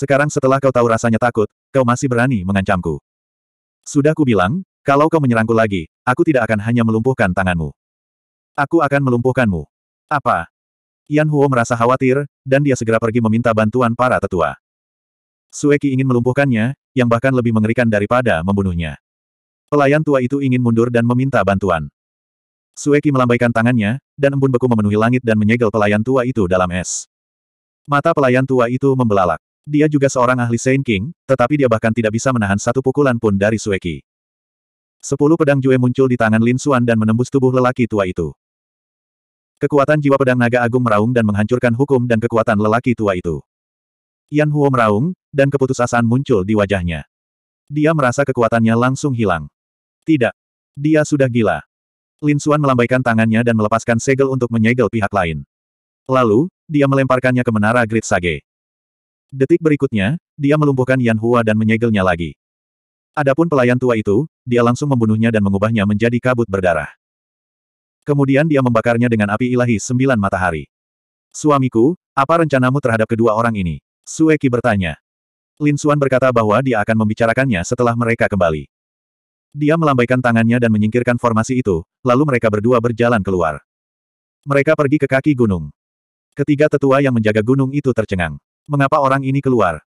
Sekarang setelah kau tahu rasanya takut, kau masih berani mengancamku. Sudah kubilang, kalau kau menyerangku lagi, aku tidak akan hanya melumpuhkan tanganmu. Aku akan melumpuhkanmu. Apa? Yan Huo merasa khawatir, dan dia segera pergi meminta bantuan para tetua. Sueki ingin melumpuhkannya, yang bahkan lebih mengerikan daripada membunuhnya. Pelayan tua itu ingin mundur dan meminta bantuan. Sueki melambaikan tangannya, dan embun beku memenuhi langit dan menyegel pelayan tua itu dalam es. Mata pelayan tua itu membelalak. Dia juga seorang ahli Saint King, tetapi dia bahkan tidak bisa menahan satu pukulan pun dari Sueki. Sepuluh pedang Jue muncul di tangan Lin Suan dan menembus tubuh lelaki tua itu. Kekuatan jiwa pedang naga agung meraung dan menghancurkan hukum dan kekuatan lelaki tua itu. Yan Huo meraung, dan keputusasaan muncul di wajahnya. Dia merasa kekuatannya langsung hilang. Tidak. Dia sudah gila. Lin Suan melambaikan tangannya dan melepaskan segel untuk menyegel pihak lain. Lalu, dia melemparkannya ke menara Great Sage. Detik berikutnya, dia melumpuhkan Yan Hua dan menyegelnya lagi. Adapun pelayan tua itu, dia langsung membunuhnya dan mengubahnya menjadi kabut berdarah. Kemudian dia membakarnya dengan api ilahi sembilan matahari. Suamiku, apa rencanamu terhadap kedua orang ini? Sueki bertanya. Lin Xuan berkata bahwa dia akan membicarakannya setelah mereka kembali. Dia melambaikan tangannya dan menyingkirkan formasi itu, lalu mereka berdua berjalan keluar. Mereka pergi ke kaki gunung. Ketiga tetua yang menjaga gunung itu tercengang mengapa orang ini keluar?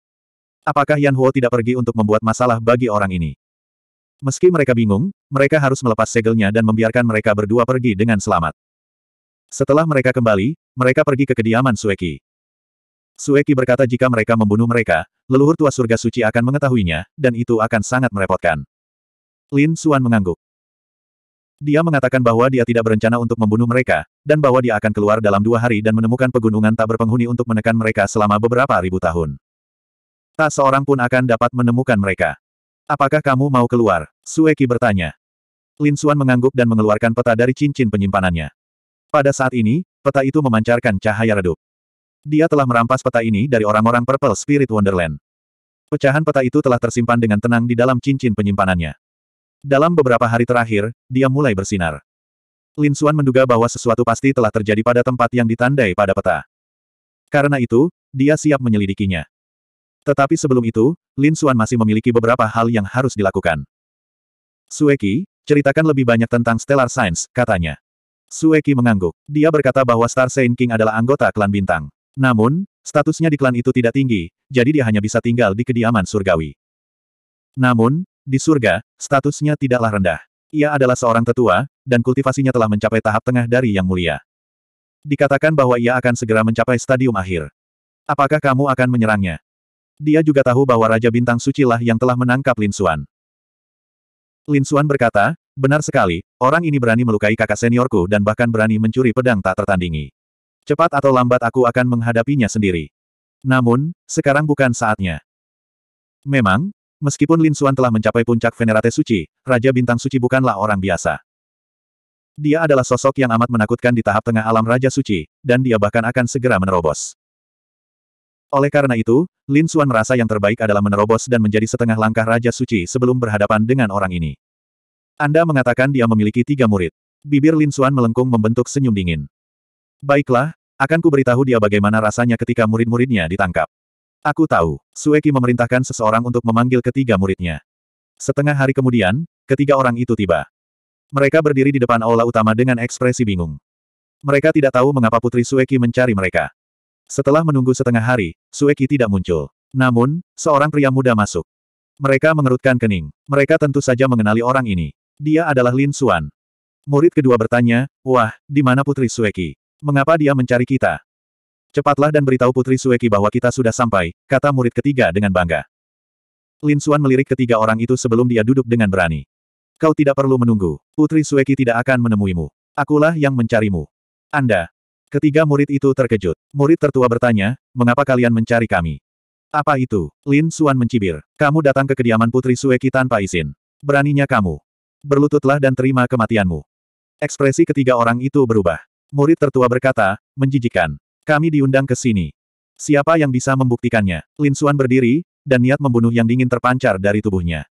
Apakah Yan Huo tidak pergi untuk membuat masalah bagi orang ini? Meski mereka bingung, mereka harus melepas segelnya dan membiarkan mereka berdua pergi dengan selamat. Setelah mereka kembali, mereka pergi ke kediaman Sueki. Sueki berkata jika mereka membunuh mereka, leluhur tua surga suci akan mengetahuinya, dan itu akan sangat merepotkan. Lin Suan mengangguk. Dia mengatakan bahwa dia tidak berencana untuk membunuh mereka, dan bahwa dia akan keluar dalam dua hari dan menemukan pegunungan tak berpenghuni untuk menekan mereka selama beberapa ribu tahun. Tak seorang pun akan dapat menemukan mereka. Apakah kamu mau keluar? Sueki bertanya. Lin Suan mengangguk dan mengeluarkan peta dari cincin penyimpanannya. Pada saat ini, peta itu memancarkan cahaya redup. Dia telah merampas peta ini dari orang-orang Purple Spirit Wonderland. Pecahan peta itu telah tersimpan dengan tenang di dalam cincin penyimpanannya. Dalam beberapa hari terakhir, dia mulai bersinar. Lin Xuan menduga bahwa sesuatu pasti telah terjadi pada tempat yang ditandai pada peta. Karena itu, dia siap menyelidikinya. Tetapi sebelum itu, Lin Xuan masih memiliki beberapa hal yang harus dilakukan. Sueki, ceritakan lebih banyak tentang Stellar Science, katanya. Sueki mengangguk. Dia berkata bahwa Star Saint King adalah anggota klan bintang. Namun, statusnya di klan itu tidak tinggi, jadi dia hanya bisa tinggal di kediaman surgawi. Namun, di surga, statusnya tidaklah rendah. Ia adalah seorang tetua, dan kultivasinya telah mencapai tahap tengah dari yang mulia. Dikatakan bahwa ia akan segera mencapai stadium akhir. Apakah kamu akan menyerangnya? Dia juga tahu bahwa Raja Bintang Suci lah yang telah menangkap Lin Suan. Lin Suan berkata, benar sekali, orang ini berani melukai kakak seniorku dan bahkan berani mencuri pedang tak tertandingi. Cepat atau lambat aku akan menghadapinya sendiri. Namun, sekarang bukan saatnya. Memang, Meskipun Lin Suan telah mencapai puncak Venerate Suci, Raja Bintang Suci bukanlah orang biasa. Dia adalah sosok yang amat menakutkan di tahap tengah alam Raja Suci, dan dia bahkan akan segera menerobos. Oleh karena itu, Lin Suan merasa yang terbaik adalah menerobos dan menjadi setengah langkah Raja Suci sebelum berhadapan dengan orang ini. Anda mengatakan dia memiliki tiga murid. Bibir Lin Suan melengkung membentuk senyum dingin. Baiklah, akan kuberitahu dia bagaimana rasanya ketika murid-muridnya ditangkap. Aku tahu, Sueki memerintahkan seseorang untuk memanggil ketiga muridnya. Setengah hari kemudian, ketiga orang itu tiba. Mereka berdiri di depan aula utama dengan ekspresi bingung. Mereka tidak tahu mengapa Putri Sueki mencari mereka. Setelah menunggu setengah hari, Sueki tidak muncul. Namun, seorang pria muda masuk. Mereka mengerutkan kening. Mereka tentu saja mengenali orang ini. Dia adalah Lin Suan. Murid kedua bertanya, Wah, di mana Putri Sueki? Mengapa dia mencari kita? Cepatlah dan beritahu Putri Sueki bahwa kita sudah sampai, kata murid ketiga dengan bangga. Lin Xuan melirik ketiga orang itu sebelum dia duduk dengan berani. Kau tidak perlu menunggu. Putri Sueki tidak akan menemuimu. Akulah yang mencarimu. Anda. Ketiga murid itu terkejut. Murid tertua bertanya, mengapa kalian mencari kami? Apa itu? Lin Xuan mencibir. Kamu datang ke kediaman Putri Sueki tanpa izin. Beraninya kamu. Berlututlah dan terima kematianmu. Ekspresi ketiga orang itu berubah. Murid tertua berkata, menjijikan. Kami diundang ke sini. Siapa yang bisa membuktikannya? Lin Suan berdiri, dan niat membunuh yang dingin terpancar dari tubuhnya.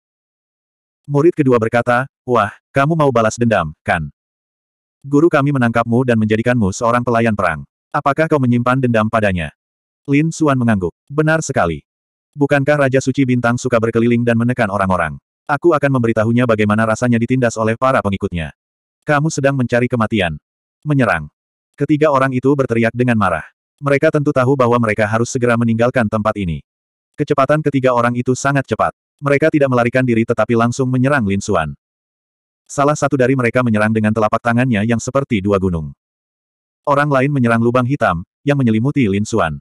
Murid kedua berkata, Wah, kamu mau balas dendam, kan? Guru kami menangkapmu dan menjadikanmu seorang pelayan perang. Apakah kau menyimpan dendam padanya? Lin Suan mengangguk. Benar sekali. Bukankah Raja Suci Bintang suka berkeliling dan menekan orang-orang? Aku akan memberitahunya bagaimana rasanya ditindas oleh para pengikutnya. Kamu sedang mencari kematian. Menyerang. Ketiga orang itu berteriak dengan marah. Mereka tentu tahu bahwa mereka harus segera meninggalkan tempat ini. Kecepatan ketiga orang itu sangat cepat. Mereka tidak melarikan diri tetapi langsung menyerang Lin Xuan. Salah satu dari mereka menyerang dengan telapak tangannya yang seperti dua gunung. Orang lain menyerang lubang hitam, yang menyelimuti Lin Xuan.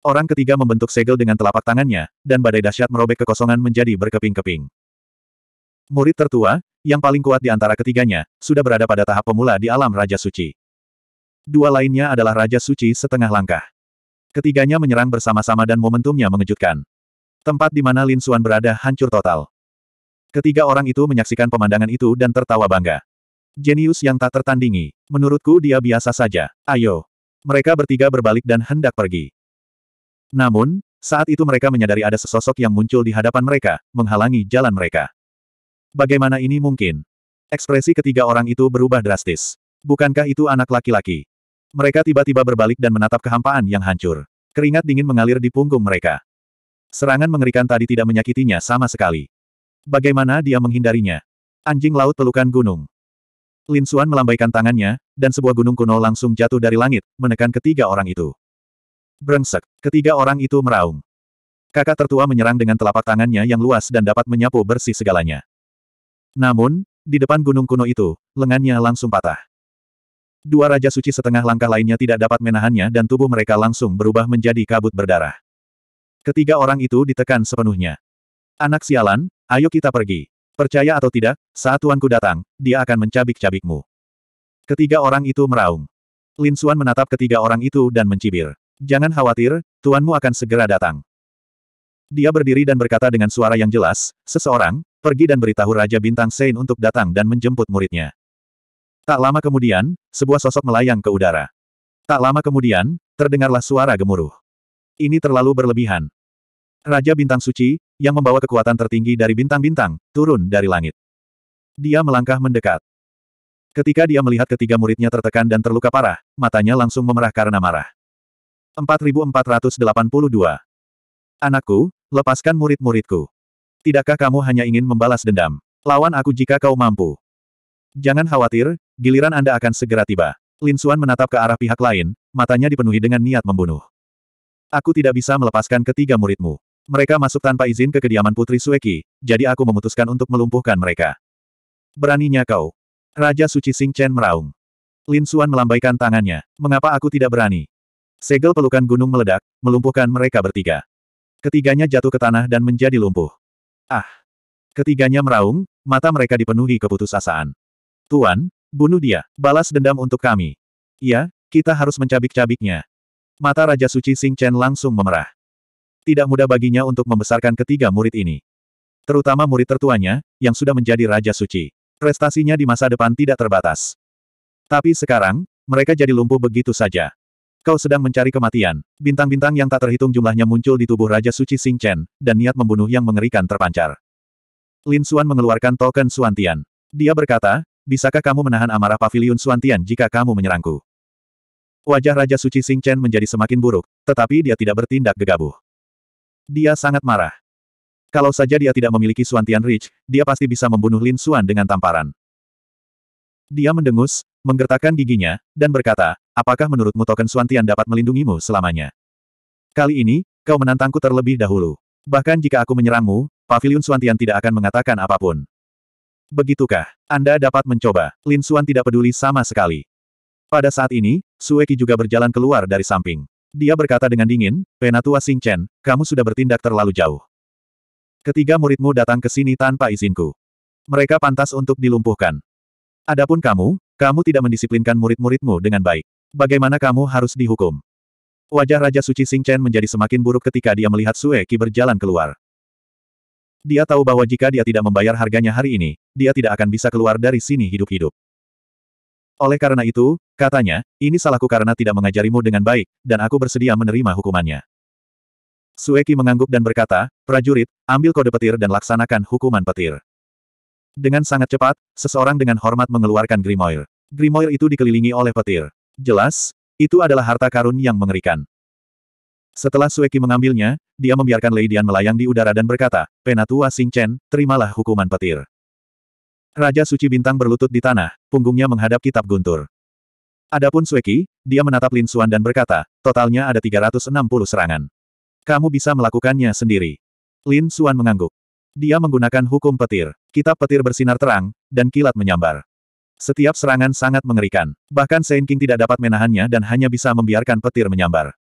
Orang ketiga membentuk segel dengan telapak tangannya, dan badai dahsyat merobek kekosongan menjadi berkeping-keping. Murid tertua, yang paling kuat di antara ketiganya, sudah berada pada tahap pemula di alam Raja Suci. Dua lainnya adalah Raja Suci setengah langkah. Ketiganya menyerang bersama-sama dan momentumnya mengejutkan. Tempat di mana Lin Suan berada hancur total. Ketiga orang itu menyaksikan pemandangan itu dan tertawa bangga. Jenius yang tak tertandingi. Menurutku dia biasa saja. Ayo. Mereka bertiga berbalik dan hendak pergi. Namun, saat itu mereka menyadari ada sesosok yang muncul di hadapan mereka, menghalangi jalan mereka. Bagaimana ini mungkin? Ekspresi ketiga orang itu berubah drastis. Bukankah itu anak laki-laki? Mereka tiba-tiba berbalik dan menatap kehampaan yang hancur. Keringat dingin mengalir di punggung mereka. Serangan mengerikan tadi tidak menyakitinya sama sekali. Bagaimana dia menghindarinya? Anjing laut pelukan gunung. Lin Suan melambaikan tangannya, dan sebuah gunung kuno langsung jatuh dari langit, menekan ketiga orang itu. Brengsek, ketiga orang itu meraung. Kakak tertua menyerang dengan telapak tangannya yang luas dan dapat menyapu bersih segalanya. Namun, di depan gunung kuno itu, lengannya langsung patah. Dua Raja Suci setengah langkah lainnya tidak dapat menahannya dan tubuh mereka langsung berubah menjadi kabut berdarah. Ketiga orang itu ditekan sepenuhnya. Anak sialan, ayo kita pergi. Percaya atau tidak, saat tuanku datang, dia akan mencabik-cabikmu. Ketiga orang itu meraung. Lin Suan menatap ketiga orang itu dan mencibir. Jangan khawatir, tuanmu akan segera datang. Dia berdiri dan berkata dengan suara yang jelas, seseorang, pergi dan beritahu Raja Bintang Sein untuk datang dan menjemput muridnya. Tak lama kemudian, sebuah sosok melayang ke udara. Tak lama kemudian, terdengarlah suara gemuruh. Ini terlalu berlebihan. Raja Bintang Suci, yang membawa kekuatan tertinggi dari bintang-bintang, turun dari langit. Dia melangkah mendekat. Ketika dia melihat ketiga muridnya tertekan dan terluka parah, matanya langsung memerah karena marah. 4482. Anakku, lepaskan murid-muridku. Tidakkah kamu hanya ingin membalas dendam? Lawan aku jika kau mampu. Jangan khawatir, giliran Anda akan segera tiba. Lin Suan menatap ke arah pihak lain, matanya dipenuhi dengan niat membunuh. Aku tidak bisa melepaskan ketiga muridmu. Mereka masuk tanpa izin ke kediaman Putri Sueki, jadi aku memutuskan untuk melumpuhkan mereka. Beraninya kau. Raja Suci Sing Chen meraung. Lin Suan melambaikan tangannya. Mengapa aku tidak berani? Segel pelukan gunung meledak, melumpuhkan mereka bertiga. Ketiganya jatuh ke tanah dan menjadi lumpuh. Ah! Ketiganya meraung, mata mereka dipenuhi keputusasaan. Tuan, bunuh dia, balas dendam untuk kami. Iya, kita harus mencabik-cabiknya. Mata Raja Suci Sing Chen langsung memerah. Tidak mudah baginya untuk membesarkan ketiga murid ini. Terutama murid tertuanya, yang sudah menjadi Raja Suci. Prestasinya di masa depan tidak terbatas. Tapi sekarang, mereka jadi lumpuh begitu saja. Kau sedang mencari kematian. Bintang-bintang yang tak terhitung jumlahnya muncul di tubuh Raja Suci Sing Chen, dan niat membunuh yang mengerikan terpancar. Lin Xuan mengeluarkan token suantian. Dia berkata, bisakah kamu menahan amarah Paviliun Suantian jika kamu menyerangku? Wajah Raja Suci Sing Chen menjadi semakin buruk, tetapi dia tidak bertindak gegabah. Dia sangat marah. Kalau saja dia tidak memiliki Suantian Rich, dia pasti bisa membunuh Lin Suan dengan tamparan. Dia mendengus, menggertakkan giginya, dan berkata, apakah menurutmu token Suantian dapat melindungimu selamanya? Kali ini, kau menantangku terlebih dahulu. Bahkan jika aku menyerangmu, Paviliun Suantian tidak akan mengatakan apapun. Begitukah? Anda dapat mencoba. Lin Suan tidak peduli sama sekali. Pada saat ini, Sueki juga berjalan keluar dari samping. Dia berkata dengan dingin, Penatua Sing Chen, kamu sudah bertindak terlalu jauh. Ketiga muridmu datang ke sini tanpa izinku. Mereka pantas untuk dilumpuhkan. Adapun kamu, kamu tidak mendisiplinkan murid-muridmu dengan baik. Bagaimana kamu harus dihukum? Wajah Raja Suci Sing Chen menjadi semakin buruk ketika dia melihat Sueki berjalan keluar. Dia tahu bahwa jika dia tidak membayar harganya hari ini, dia tidak akan bisa keluar dari sini hidup-hidup. Oleh karena itu, katanya, ini salahku karena tidak mengajarimu dengan baik, dan aku bersedia menerima hukumannya. Sueki mengangguk dan berkata, prajurit, ambil kode petir dan laksanakan hukuman petir. Dengan sangat cepat, seseorang dengan hormat mengeluarkan grimoire. Grimoire itu dikelilingi oleh petir. Jelas, itu adalah harta karun yang mengerikan. Setelah Sueki mengambilnya, dia membiarkan Lei Dian melayang di udara dan berkata, Penatua Sing Chen, terimalah hukuman petir. Raja Suci Bintang berlutut di tanah, punggungnya menghadap kitab guntur. Adapun Sueki, dia menatap Lin Suan dan berkata, totalnya ada 360 serangan. Kamu bisa melakukannya sendiri. Lin Suan mengangguk. Dia menggunakan hukum petir. Kitab petir bersinar terang, dan kilat menyambar. Setiap serangan sangat mengerikan. Bahkan Sein King tidak dapat menahannya dan hanya bisa membiarkan petir menyambar.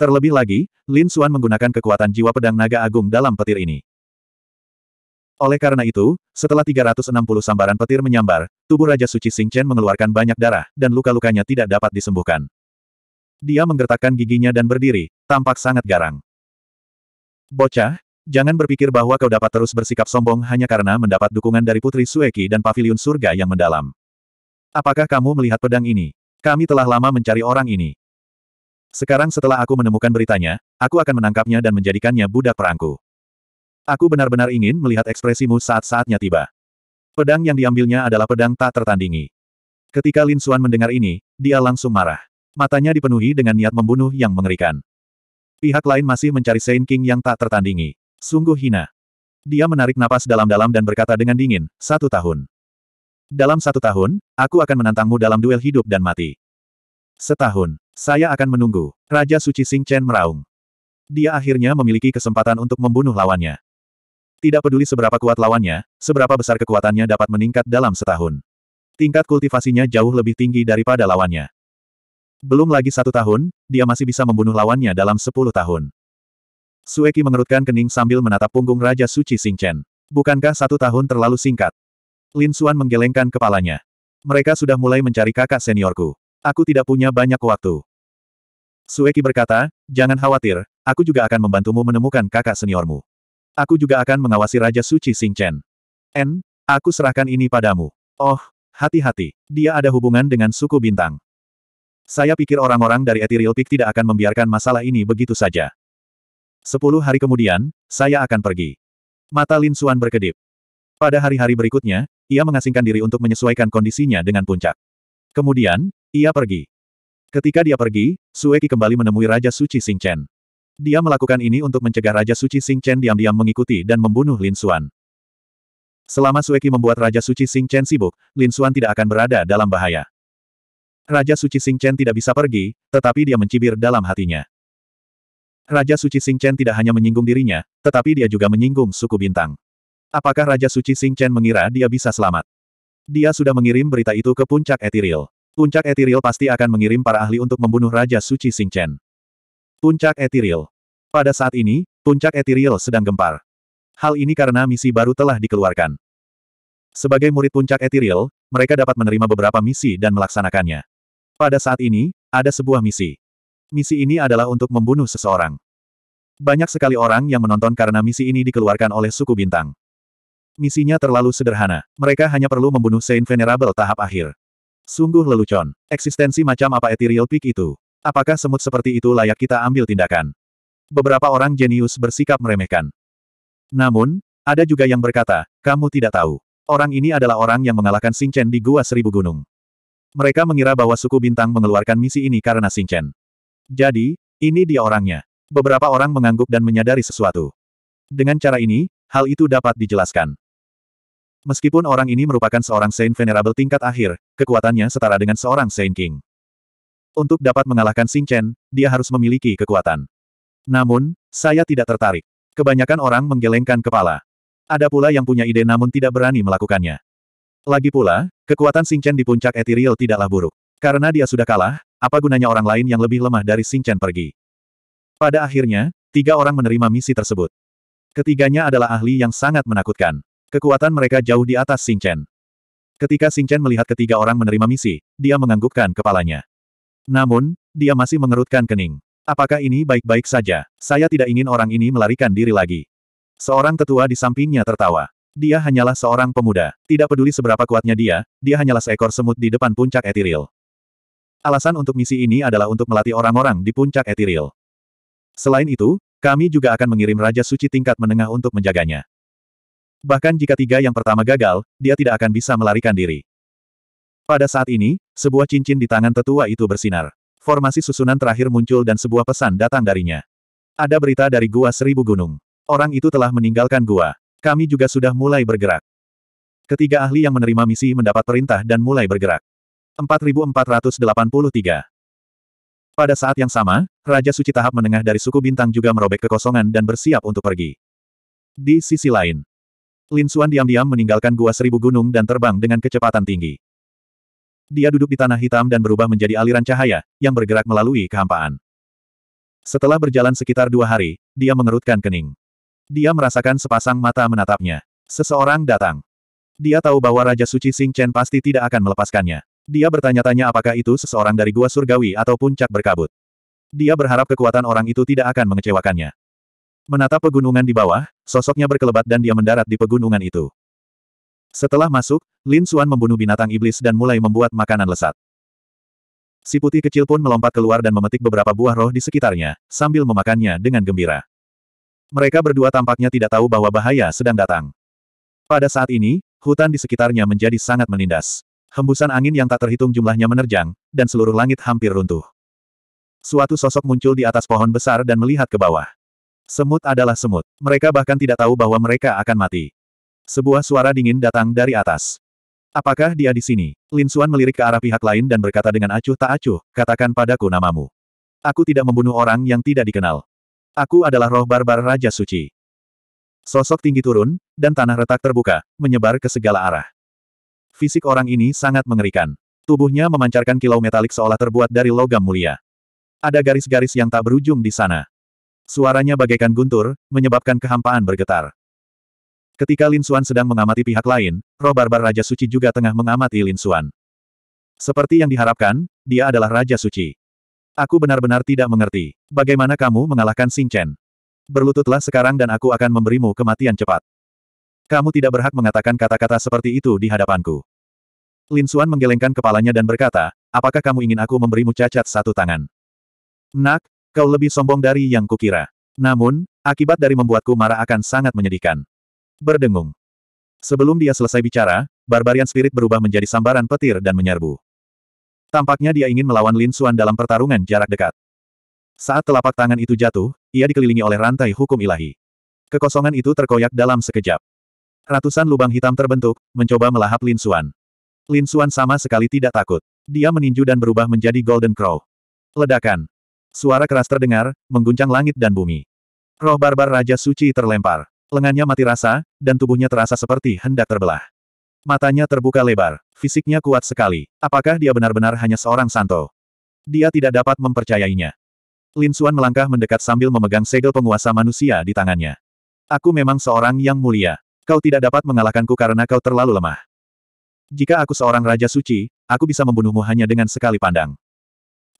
Terlebih lagi, Lin Xuan menggunakan kekuatan jiwa pedang naga agung dalam petir ini. Oleh karena itu, setelah 360 sambaran petir menyambar, tubuh Raja Suci Sing Chen mengeluarkan banyak darah, dan luka-lukanya tidak dapat disembuhkan. Dia menggertakkan giginya dan berdiri, tampak sangat garang. Bocah, jangan berpikir bahwa kau dapat terus bersikap sombong hanya karena mendapat dukungan dari Putri Sueki dan Paviliun Surga yang mendalam. Apakah kamu melihat pedang ini? Kami telah lama mencari orang ini. Sekarang setelah aku menemukan beritanya, aku akan menangkapnya dan menjadikannya budak perangku. Aku benar-benar ingin melihat ekspresimu saat-saatnya tiba. Pedang yang diambilnya adalah pedang tak tertandingi. Ketika Lin Suan mendengar ini, dia langsung marah. Matanya dipenuhi dengan niat membunuh yang mengerikan. Pihak lain masih mencari Saint King yang tak tertandingi. Sungguh hina. Dia menarik napas dalam-dalam dan berkata dengan dingin, satu tahun. Dalam satu tahun, aku akan menantangmu dalam duel hidup dan mati. Setahun. Saya akan menunggu. Raja Suci Sing Chen meraung. Dia akhirnya memiliki kesempatan untuk membunuh lawannya. Tidak peduli seberapa kuat lawannya, seberapa besar kekuatannya dapat meningkat dalam setahun. Tingkat kultivasinya jauh lebih tinggi daripada lawannya. Belum lagi satu tahun, dia masih bisa membunuh lawannya dalam sepuluh tahun. Sueki mengerutkan kening sambil menatap punggung Raja Suci Sing Chen. Bukankah satu tahun terlalu singkat? Lin Xuan menggelengkan kepalanya. Mereka sudah mulai mencari kakak seniorku. Aku tidak punya banyak waktu. Sueki berkata, jangan khawatir, aku juga akan membantumu menemukan kakak seniormu. Aku juga akan mengawasi Raja Suci Sing Chen. N, aku serahkan ini padamu. Oh, hati-hati, dia ada hubungan dengan suku bintang. Saya pikir orang-orang dari Ethereal Peak tidak akan membiarkan masalah ini begitu saja. Sepuluh hari kemudian, saya akan pergi. Mata Lin Suan berkedip. Pada hari-hari berikutnya, ia mengasingkan diri untuk menyesuaikan kondisinya dengan puncak. Kemudian, ia pergi. Ketika dia pergi, Sueki kembali menemui Raja Suci Sing Chen. Dia melakukan ini untuk mencegah Raja Suci Sing Chen diam-diam mengikuti dan membunuh Lin Xuan. Selama Sueki membuat Raja Suci Sing Chen sibuk, Lin Xuan tidak akan berada dalam bahaya. Raja Suci Sing Chen tidak bisa pergi, tetapi dia mencibir dalam hatinya. Raja Suci Sing Chen tidak hanya menyinggung dirinya, tetapi dia juga menyinggung suku bintang. Apakah Raja Suci Sing Chen mengira dia bisa selamat? Dia sudah mengirim berita itu ke puncak Ethereal. Puncak Ethereal pasti akan mengirim para ahli untuk membunuh Raja Suci Sing Puncak Ethereal. Pada saat ini, puncak Etiril sedang gempar. Hal ini karena misi baru telah dikeluarkan. Sebagai murid puncak Ethereal, mereka dapat menerima beberapa misi dan melaksanakannya. Pada saat ini, ada sebuah misi. Misi ini adalah untuk membunuh seseorang. Banyak sekali orang yang menonton karena misi ini dikeluarkan oleh suku bintang. Misinya terlalu sederhana. Mereka hanya perlu membunuh Saint Venerable tahap akhir. Sungguh lelucon. Eksistensi macam apa Ethereal Peak itu? Apakah semut seperti itu layak kita ambil tindakan? Beberapa orang jenius bersikap meremehkan. Namun, ada juga yang berkata, kamu tidak tahu. Orang ini adalah orang yang mengalahkan Singchen di Gua Seribu Gunung. Mereka mengira bahwa suku bintang mengeluarkan misi ini karena Singchen. Jadi, ini dia orangnya. Beberapa orang mengangguk dan menyadari sesuatu. Dengan cara ini, hal itu dapat dijelaskan. Meskipun orang ini merupakan seorang Saint Venerable tingkat akhir, kekuatannya setara dengan seorang Saint King. Untuk dapat mengalahkan Xing Chen, dia harus memiliki kekuatan. Namun, saya tidak tertarik. Kebanyakan orang menggelengkan kepala. Ada pula yang punya ide namun tidak berani melakukannya. Lagi pula, kekuatan Xing Chen di puncak Ethereal tidaklah buruk. Karena dia sudah kalah, apa gunanya orang lain yang lebih lemah dari Xing Chen pergi? Pada akhirnya, tiga orang menerima misi tersebut. Ketiganya adalah ahli yang sangat menakutkan. Kekuatan mereka jauh di atas Xing Chen. Ketika Xing Chen melihat ketiga orang menerima misi, dia menganggukkan kepalanya. Namun, dia masih mengerutkan kening. Apakah ini baik-baik saja? Saya tidak ingin orang ini melarikan diri lagi. Seorang tetua di sampingnya tertawa. Dia hanyalah seorang pemuda. Tidak peduli seberapa kuatnya dia, dia hanyalah seekor semut di depan puncak Etiril. Alasan untuk misi ini adalah untuk melatih orang-orang di puncak Etiril. Selain itu, kami juga akan mengirim Raja Suci tingkat menengah untuk menjaganya. Bahkan jika tiga yang pertama gagal, dia tidak akan bisa melarikan diri. Pada saat ini, sebuah cincin di tangan tetua itu bersinar. Formasi susunan terakhir muncul dan sebuah pesan datang darinya. Ada berita dari Gua Seribu Gunung. Orang itu telah meninggalkan gua. Kami juga sudah mulai bergerak. Ketiga ahli yang menerima misi mendapat perintah dan mulai bergerak. 4483 Pada saat yang sama, Raja Suci tahap menengah dari suku Bintang juga merobek kekosongan dan bersiap untuk pergi. Di sisi lain, Lin Suan diam-diam meninggalkan gua seribu gunung dan terbang dengan kecepatan tinggi. Dia duduk di tanah hitam dan berubah menjadi aliran cahaya, yang bergerak melalui kehampaan. Setelah berjalan sekitar dua hari, dia mengerutkan kening. Dia merasakan sepasang mata menatapnya. Seseorang datang. Dia tahu bahwa Raja Suci Sing Chen pasti tidak akan melepaskannya. Dia bertanya-tanya apakah itu seseorang dari gua surgawi atau puncak berkabut. Dia berharap kekuatan orang itu tidak akan mengecewakannya. Menatap pegunungan di bawah, sosoknya berkelebat dan dia mendarat di pegunungan itu. Setelah masuk, Lin Xuan membunuh binatang iblis dan mulai membuat makanan lesat. Si putih kecil pun melompat keluar dan memetik beberapa buah roh di sekitarnya, sambil memakannya dengan gembira. Mereka berdua tampaknya tidak tahu bahwa bahaya sedang datang. Pada saat ini, hutan di sekitarnya menjadi sangat menindas. Hembusan angin yang tak terhitung jumlahnya menerjang, dan seluruh langit hampir runtuh. Suatu sosok muncul di atas pohon besar dan melihat ke bawah. Semut adalah semut. Mereka bahkan tidak tahu bahwa mereka akan mati. Sebuah suara dingin datang dari atas. Apakah dia di sini? Lin Xuan melirik ke arah pihak lain dan berkata dengan acuh tak acuh, katakan padaku namamu. Aku tidak membunuh orang yang tidak dikenal. Aku adalah roh barbar Raja Suci. Sosok tinggi turun, dan tanah retak terbuka, menyebar ke segala arah. Fisik orang ini sangat mengerikan. Tubuhnya memancarkan kilau metalik seolah terbuat dari logam mulia. Ada garis-garis yang tak berujung di sana. Suaranya bagaikan guntur, menyebabkan kehampaan bergetar. Ketika Lin Xuan sedang mengamati pihak lain, roh barbar Raja Suci juga tengah mengamati Lin Xuan. Seperti yang diharapkan, dia adalah Raja Suci. Aku benar-benar tidak mengerti. Bagaimana kamu mengalahkan Sing Chen? Berlututlah sekarang dan aku akan memberimu kematian cepat. Kamu tidak berhak mengatakan kata-kata seperti itu di hadapanku. Lin Xuan menggelengkan kepalanya dan berkata, apakah kamu ingin aku memberimu cacat satu tangan? Nak, Kau lebih sombong dari yang kukira. Namun, akibat dari membuatku marah akan sangat menyedihkan. Berdengung. Sebelum dia selesai bicara, Barbarian Spirit berubah menjadi sambaran petir dan menyerbu. Tampaknya dia ingin melawan Lin Xuan dalam pertarungan jarak dekat. Saat telapak tangan itu jatuh, ia dikelilingi oleh rantai hukum ilahi. Kekosongan itu terkoyak dalam sekejap. Ratusan lubang hitam terbentuk, mencoba melahap Lin Xuan. Lin Xuan sama sekali tidak takut. Dia meninju dan berubah menjadi Golden Crow. Ledakan. Suara keras terdengar, mengguncang langit dan bumi. Roh barbar Raja Suci terlempar. Lengannya mati rasa, dan tubuhnya terasa seperti hendak terbelah. Matanya terbuka lebar, fisiknya kuat sekali. Apakah dia benar-benar hanya seorang santo? Dia tidak dapat mempercayainya. Lin Xuan melangkah mendekat sambil memegang segel penguasa manusia di tangannya. Aku memang seorang yang mulia. Kau tidak dapat mengalahkanku karena kau terlalu lemah. Jika aku seorang raja suci, aku bisa membunuhmu hanya dengan sekali pandang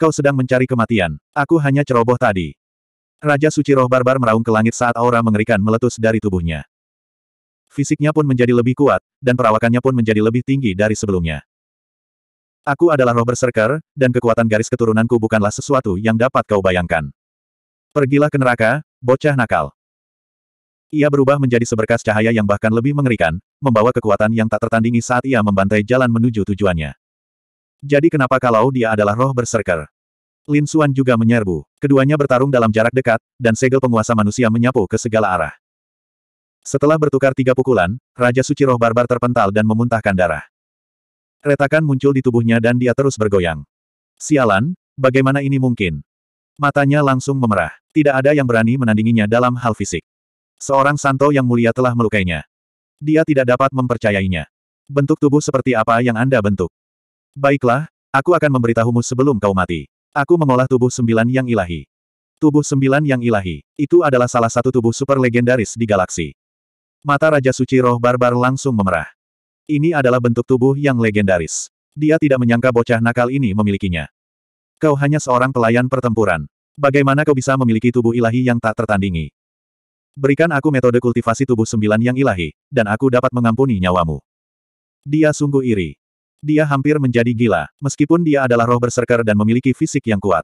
kau sedang mencari kematian. Aku hanya ceroboh tadi. Raja suci roh barbar meraung ke langit saat aura mengerikan meletus dari tubuhnya. Fisiknya pun menjadi lebih kuat, dan perawakannya pun menjadi lebih tinggi dari sebelumnya. Aku adalah roh berserker, dan kekuatan garis keturunanku bukanlah sesuatu yang dapat kau bayangkan. Pergilah ke neraka, bocah nakal. Ia berubah menjadi seberkas cahaya yang bahkan lebih mengerikan, membawa kekuatan yang tak tertandingi saat ia membantai jalan menuju tujuannya. Jadi kenapa kalau dia adalah roh berserker? Lin Suan juga menyerbu. Keduanya bertarung dalam jarak dekat, dan segel penguasa manusia menyapu ke segala arah. Setelah bertukar tiga pukulan, Raja Suci Roh Barbar terpental dan memuntahkan darah. Retakan muncul di tubuhnya dan dia terus bergoyang. Sialan, bagaimana ini mungkin? Matanya langsung memerah. Tidak ada yang berani menandinginya dalam hal fisik. Seorang santo yang mulia telah melukainya. Dia tidak dapat mempercayainya. Bentuk tubuh seperti apa yang Anda bentuk? Baiklah, aku akan memberitahumu sebelum kau mati. Aku mengolah tubuh sembilan yang ilahi. Tubuh sembilan yang ilahi, itu adalah salah satu tubuh super legendaris di galaksi. Mata Raja Suci Roh Barbar langsung memerah. Ini adalah bentuk tubuh yang legendaris. Dia tidak menyangka bocah nakal ini memilikinya. Kau hanya seorang pelayan pertempuran. Bagaimana kau bisa memiliki tubuh ilahi yang tak tertandingi? Berikan aku metode kultivasi tubuh sembilan yang ilahi, dan aku dapat mengampuni nyawamu. Dia sungguh iri. Dia hampir menjadi gila, meskipun dia adalah roh berserker dan memiliki fisik yang kuat.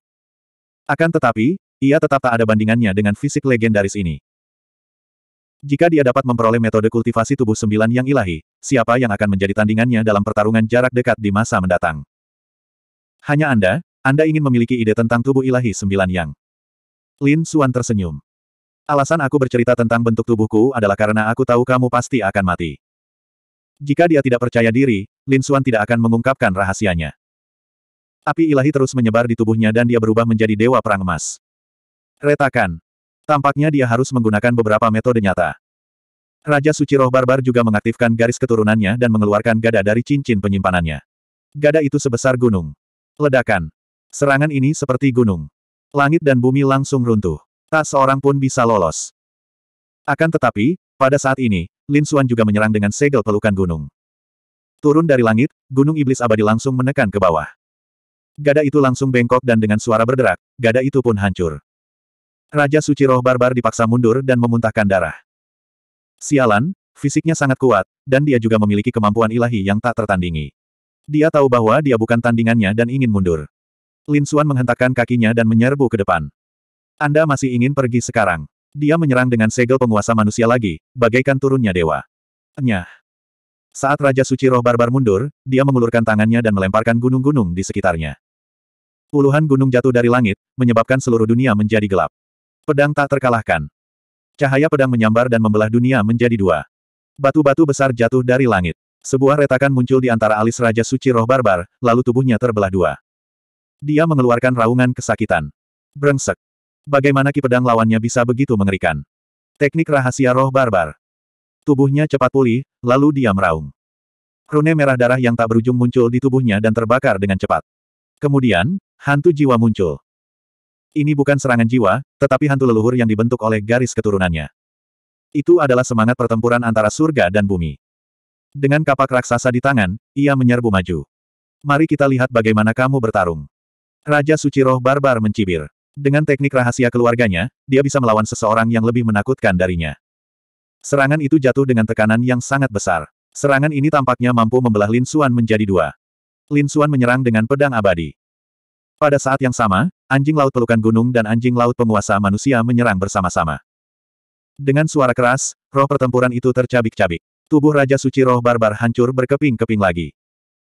Akan tetapi, ia tetap tak ada bandingannya dengan fisik legendaris ini. Jika dia dapat memperoleh metode kultivasi tubuh sembilan yang ilahi, siapa yang akan menjadi tandingannya dalam pertarungan jarak dekat di masa mendatang? Hanya Anda, Anda ingin memiliki ide tentang tubuh ilahi sembilan yang. Lin Suan tersenyum. Alasan aku bercerita tentang bentuk tubuhku adalah karena aku tahu kamu pasti akan mati. Jika dia tidak percaya diri, Lin Xuan tidak akan mengungkapkan rahasianya. Api ilahi terus menyebar di tubuhnya dan dia berubah menjadi dewa perang emas. Retakan. Tampaknya dia harus menggunakan beberapa metode nyata. Raja Suci Roh Barbar juga mengaktifkan garis keturunannya dan mengeluarkan gada dari cincin penyimpanannya. Gada itu sebesar gunung. Ledakan. Serangan ini seperti gunung. Langit dan bumi langsung runtuh. Tak seorang pun bisa lolos. Akan tetapi, pada saat ini, Lin Xuan juga menyerang dengan segel pelukan gunung. Turun dari langit, gunung iblis abadi langsung menekan ke bawah. Gada itu langsung bengkok dan dengan suara berderak, gada itu pun hancur. Raja suci roh barbar dipaksa mundur dan memuntahkan darah. Sialan, fisiknya sangat kuat, dan dia juga memiliki kemampuan ilahi yang tak tertandingi. Dia tahu bahwa dia bukan tandingannya dan ingin mundur. Lin Xuan menghentakkan kakinya dan menyerbu ke depan. Anda masih ingin pergi sekarang. Dia menyerang dengan segel penguasa manusia lagi, bagaikan turunnya dewa. Nyah. Saat Raja Suci Roh Barbar mundur, dia mengulurkan tangannya dan melemparkan gunung-gunung di sekitarnya. Puluhan gunung jatuh dari langit, menyebabkan seluruh dunia menjadi gelap. Pedang tak terkalahkan. Cahaya pedang menyambar dan membelah dunia menjadi dua. Batu-batu besar jatuh dari langit. Sebuah retakan muncul di antara alis Raja Suci Roh Barbar, lalu tubuhnya terbelah dua. Dia mengeluarkan raungan kesakitan. Brengsek. Bagaimana ki pedang lawannya bisa begitu mengerikan? Teknik rahasia roh barbar. Tubuhnya cepat pulih, lalu dia meraung. Rune merah darah yang tak berujung muncul di tubuhnya dan terbakar dengan cepat. Kemudian, hantu jiwa muncul. Ini bukan serangan jiwa, tetapi hantu leluhur yang dibentuk oleh garis keturunannya. Itu adalah semangat pertempuran antara surga dan bumi. Dengan kapak raksasa di tangan, ia menyerbu maju. Mari kita lihat bagaimana kamu bertarung. Raja Suci Roh Barbar mencibir. Dengan teknik rahasia keluarganya, dia bisa melawan seseorang yang lebih menakutkan darinya. Serangan itu jatuh dengan tekanan yang sangat besar. Serangan ini tampaknya mampu membelah Lin Xuan menjadi dua. Lin Xuan menyerang dengan pedang abadi. Pada saat yang sama, anjing laut pelukan gunung dan anjing laut penguasa manusia menyerang bersama-sama. Dengan suara keras, roh pertempuran itu tercabik-cabik. Tubuh Raja Suci Roh Barbar hancur berkeping-keping lagi.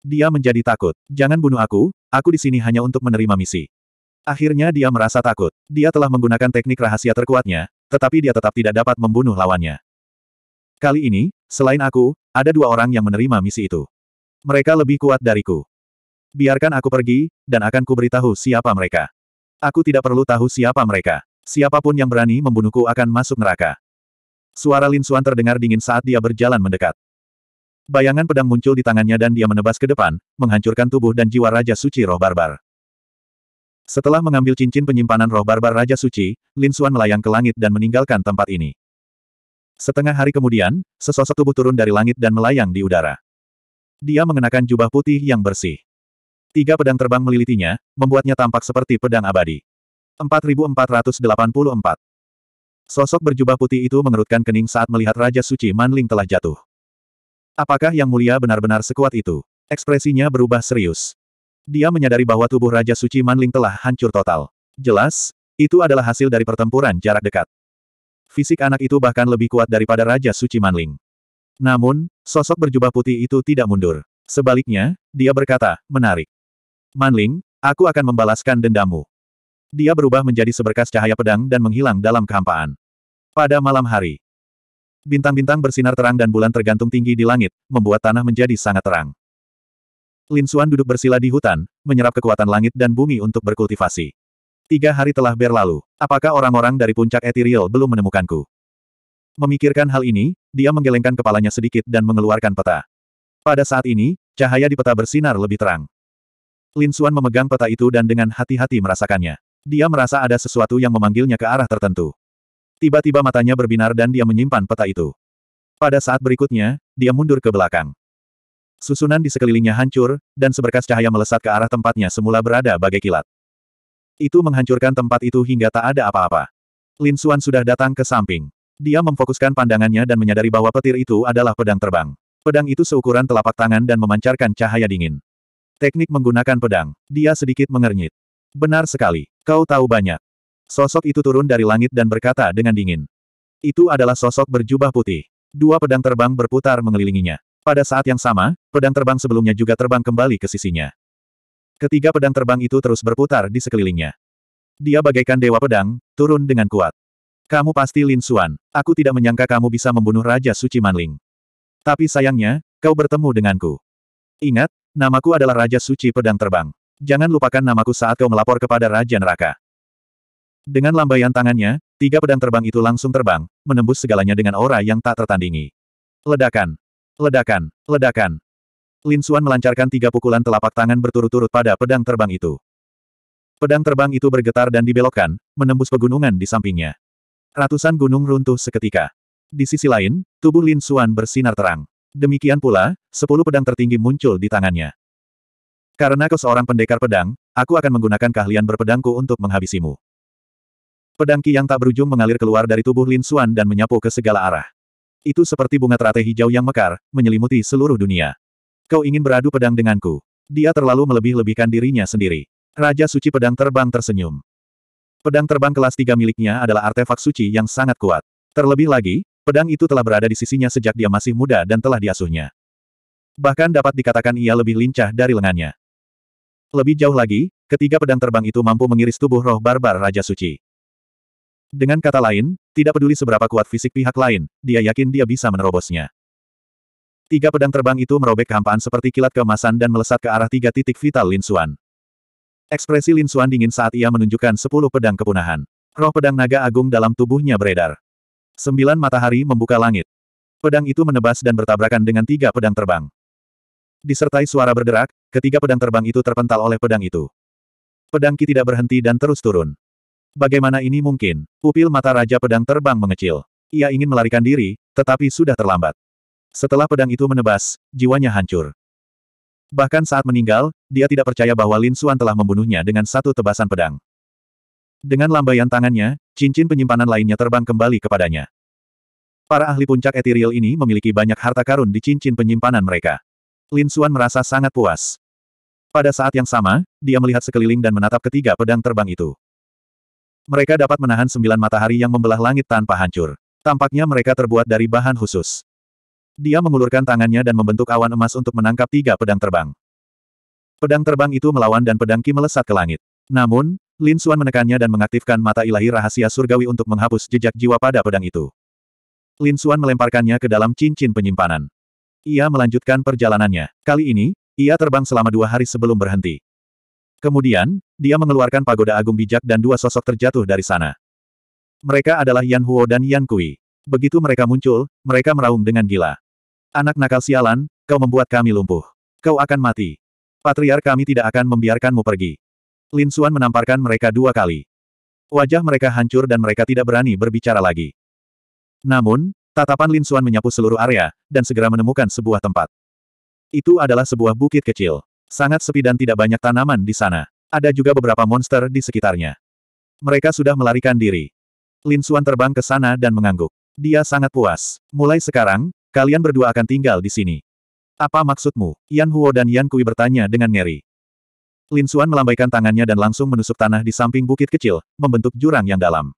Dia menjadi takut. Jangan bunuh aku, aku di sini hanya untuk menerima misi. Akhirnya dia merasa takut. Dia telah menggunakan teknik rahasia terkuatnya, tetapi dia tetap tidak dapat membunuh lawannya. Kali ini, selain aku, ada dua orang yang menerima misi itu. Mereka lebih kuat dariku. Biarkan aku pergi, dan akan kuberitahu siapa mereka. Aku tidak perlu tahu siapa mereka. Siapapun yang berani membunuhku akan masuk neraka. Suara Lin Suan terdengar dingin saat dia berjalan mendekat. Bayangan pedang muncul di tangannya dan dia menebas ke depan, menghancurkan tubuh dan jiwa Raja Suci Roh Barbar. Setelah mengambil cincin penyimpanan roh barbar Raja Suci, Lin Xuan melayang ke langit dan meninggalkan tempat ini. Setengah hari kemudian, sesosok tubuh turun dari langit dan melayang di udara. Dia mengenakan jubah putih yang bersih. Tiga pedang terbang melilitinya, membuatnya tampak seperti pedang abadi. 4484 Sosok berjubah putih itu mengerutkan kening saat melihat Raja Suci Manling telah jatuh. Apakah yang mulia benar-benar sekuat itu? Ekspresinya berubah serius. Dia menyadari bahwa tubuh Raja Suci Manling telah hancur total. Jelas, itu adalah hasil dari pertempuran jarak dekat. Fisik anak itu bahkan lebih kuat daripada Raja Suci Manling. Namun, sosok berjubah putih itu tidak mundur. Sebaliknya, dia berkata, menarik. Manling, aku akan membalaskan dendammu. Dia berubah menjadi seberkas cahaya pedang dan menghilang dalam kehampaan. Pada malam hari, bintang-bintang bersinar terang dan bulan tergantung tinggi di langit, membuat tanah menjadi sangat terang. Lin Xuan duduk bersila di hutan, menyerap kekuatan langit dan bumi untuk berkultivasi. Tiga hari telah berlalu. Apakah orang-orang dari puncak Ethereal belum menemukanku? Memikirkan hal ini, dia menggelengkan kepalanya sedikit dan mengeluarkan peta. Pada saat ini, cahaya di peta bersinar lebih terang. Lin Xuan memegang peta itu dan dengan hati-hati merasakannya. Dia merasa ada sesuatu yang memanggilnya ke arah tertentu. Tiba-tiba matanya berbinar dan dia menyimpan peta itu. Pada saat berikutnya, dia mundur ke belakang. Susunan di sekelilingnya hancur, dan seberkas cahaya melesat ke arah tempatnya semula berada bagai kilat. Itu menghancurkan tempat itu hingga tak ada apa-apa. Lin Xuan sudah datang ke samping. Dia memfokuskan pandangannya dan menyadari bahwa petir itu adalah pedang terbang. Pedang itu seukuran telapak tangan dan memancarkan cahaya dingin. Teknik menggunakan pedang. Dia sedikit mengernyit. Benar sekali. Kau tahu banyak. Sosok itu turun dari langit dan berkata dengan dingin. Itu adalah sosok berjubah putih. Dua pedang terbang berputar mengelilinginya. Pada saat yang sama, pedang terbang sebelumnya juga terbang kembali ke sisinya. Ketiga pedang terbang itu terus berputar di sekelilingnya. Dia bagaikan dewa pedang, turun dengan kuat. Kamu pasti Lin Suan, Aku tidak menyangka kamu bisa membunuh Raja Suci Manling. Tapi sayangnya, kau bertemu denganku. Ingat, namaku adalah Raja Suci Pedang Terbang. Jangan lupakan namaku saat kau melapor kepada Raja Neraka. Dengan lambaian tangannya, tiga pedang terbang itu langsung terbang, menembus segalanya dengan aura yang tak tertandingi. Ledakan. Ledakan, ledakan. Lin Xuan melancarkan tiga pukulan telapak tangan berturut-turut pada pedang terbang itu. Pedang terbang itu bergetar dan dibelokkan, menembus pegunungan di sampingnya. Ratusan gunung runtuh seketika. Di sisi lain, tubuh Lin Xuan bersinar terang. Demikian pula, sepuluh pedang tertinggi muncul di tangannya. Karena kau seorang pendekar pedang, aku akan menggunakan keahlian berpedangku untuk menghabisimu. Pedang Ki yang tak berujung mengalir keluar dari tubuh Lin Xuan dan menyapu ke segala arah. Itu seperti bunga teratai hijau yang mekar, menyelimuti seluruh dunia. Kau ingin beradu pedang denganku. Dia terlalu melebih-lebihkan dirinya sendiri. Raja Suci Pedang Terbang tersenyum. Pedang terbang kelas tiga miliknya adalah artefak suci yang sangat kuat. Terlebih lagi, pedang itu telah berada di sisinya sejak dia masih muda dan telah diasuhnya. Bahkan dapat dikatakan ia lebih lincah dari lengannya. Lebih jauh lagi, ketiga pedang terbang itu mampu mengiris tubuh roh barbar Raja Suci. Dengan kata lain, tidak peduli seberapa kuat fisik pihak lain, dia yakin dia bisa menerobosnya. Tiga pedang terbang itu merobek kehampaan seperti kilat keemasan dan melesat ke arah tiga titik vital Lin Xuan. Ekspresi Lin Xuan dingin saat ia menunjukkan sepuluh pedang kepunahan. Roh pedang naga agung dalam tubuhnya beredar. Sembilan matahari membuka langit. Pedang itu menebas dan bertabrakan dengan tiga pedang terbang. Disertai suara berderak, ketiga pedang terbang itu terpental oleh pedang itu. Pedang Ki tidak berhenti dan terus turun. Bagaimana ini mungkin? Pupil mata Raja Pedang terbang mengecil. Ia ingin melarikan diri, tetapi sudah terlambat. Setelah pedang itu menebas, jiwanya hancur. Bahkan saat meninggal, dia tidak percaya bahwa Lin Xuan telah membunuhnya dengan satu tebasan pedang. Dengan lambaian tangannya, cincin penyimpanan lainnya terbang kembali kepadanya. Para ahli puncak etiril ini memiliki banyak harta karun di cincin penyimpanan mereka. Lin Xuan merasa sangat puas. Pada saat yang sama, dia melihat sekeliling dan menatap ketiga pedang terbang itu. Mereka dapat menahan sembilan matahari yang membelah langit tanpa hancur. Tampaknya mereka terbuat dari bahan khusus. Dia mengulurkan tangannya dan membentuk awan emas untuk menangkap tiga pedang terbang. Pedang terbang itu melawan dan pedang Ki melesat ke langit. Namun, Lin Xuan menekannya dan mengaktifkan mata ilahi rahasia surgawi untuk menghapus jejak jiwa pada pedang itu. Lin Xuan melemparkannya ke dalam cincin penyimpanan. Ia melanjutkan perjalanannya. Kali ini, ia terbang selama dua hari sebelum berhenti. Kemudian, dia mengeluarkan pagoda agung bijak dan dua sosok terjatuh dari sana. Mereka adalah Yan Huo dan Yan Kui. Begitu mereka muncul, mereka meraung dengan gila. Anak nakal sialan, kau membuat kami lumpuh. Kau akan mati. Patriar kami tidak akan membiarkanmu pergi. Lin Xuan menamparkan mereka dua kali. Wajah mereka hancur dan mereka tidak berani berbicara lagi. Namun, tatapan Lin Xuan menyapu seluruh area, dan segera menemukan sebuah tempat. Itu adalah sebuah bukit kecil. Sangat sepi dan tidak banyak tanaman di sana. Ada juga beberapa monster di sekitarnya. Mereka sudah melarikan diri. Lin Suan terbang ke sana dan mengangguk. Dia sangat puas. Mulai sekarang, kalian berdua akan tinggal di sini. Apa maksudmu? Yan Huo dan Yan Kui bertanya dengan ngeri. Lin Suan melambaikan tangannya dan langsung menusuk tanah di samping bukit kecil, membentuk jurang yang dalam.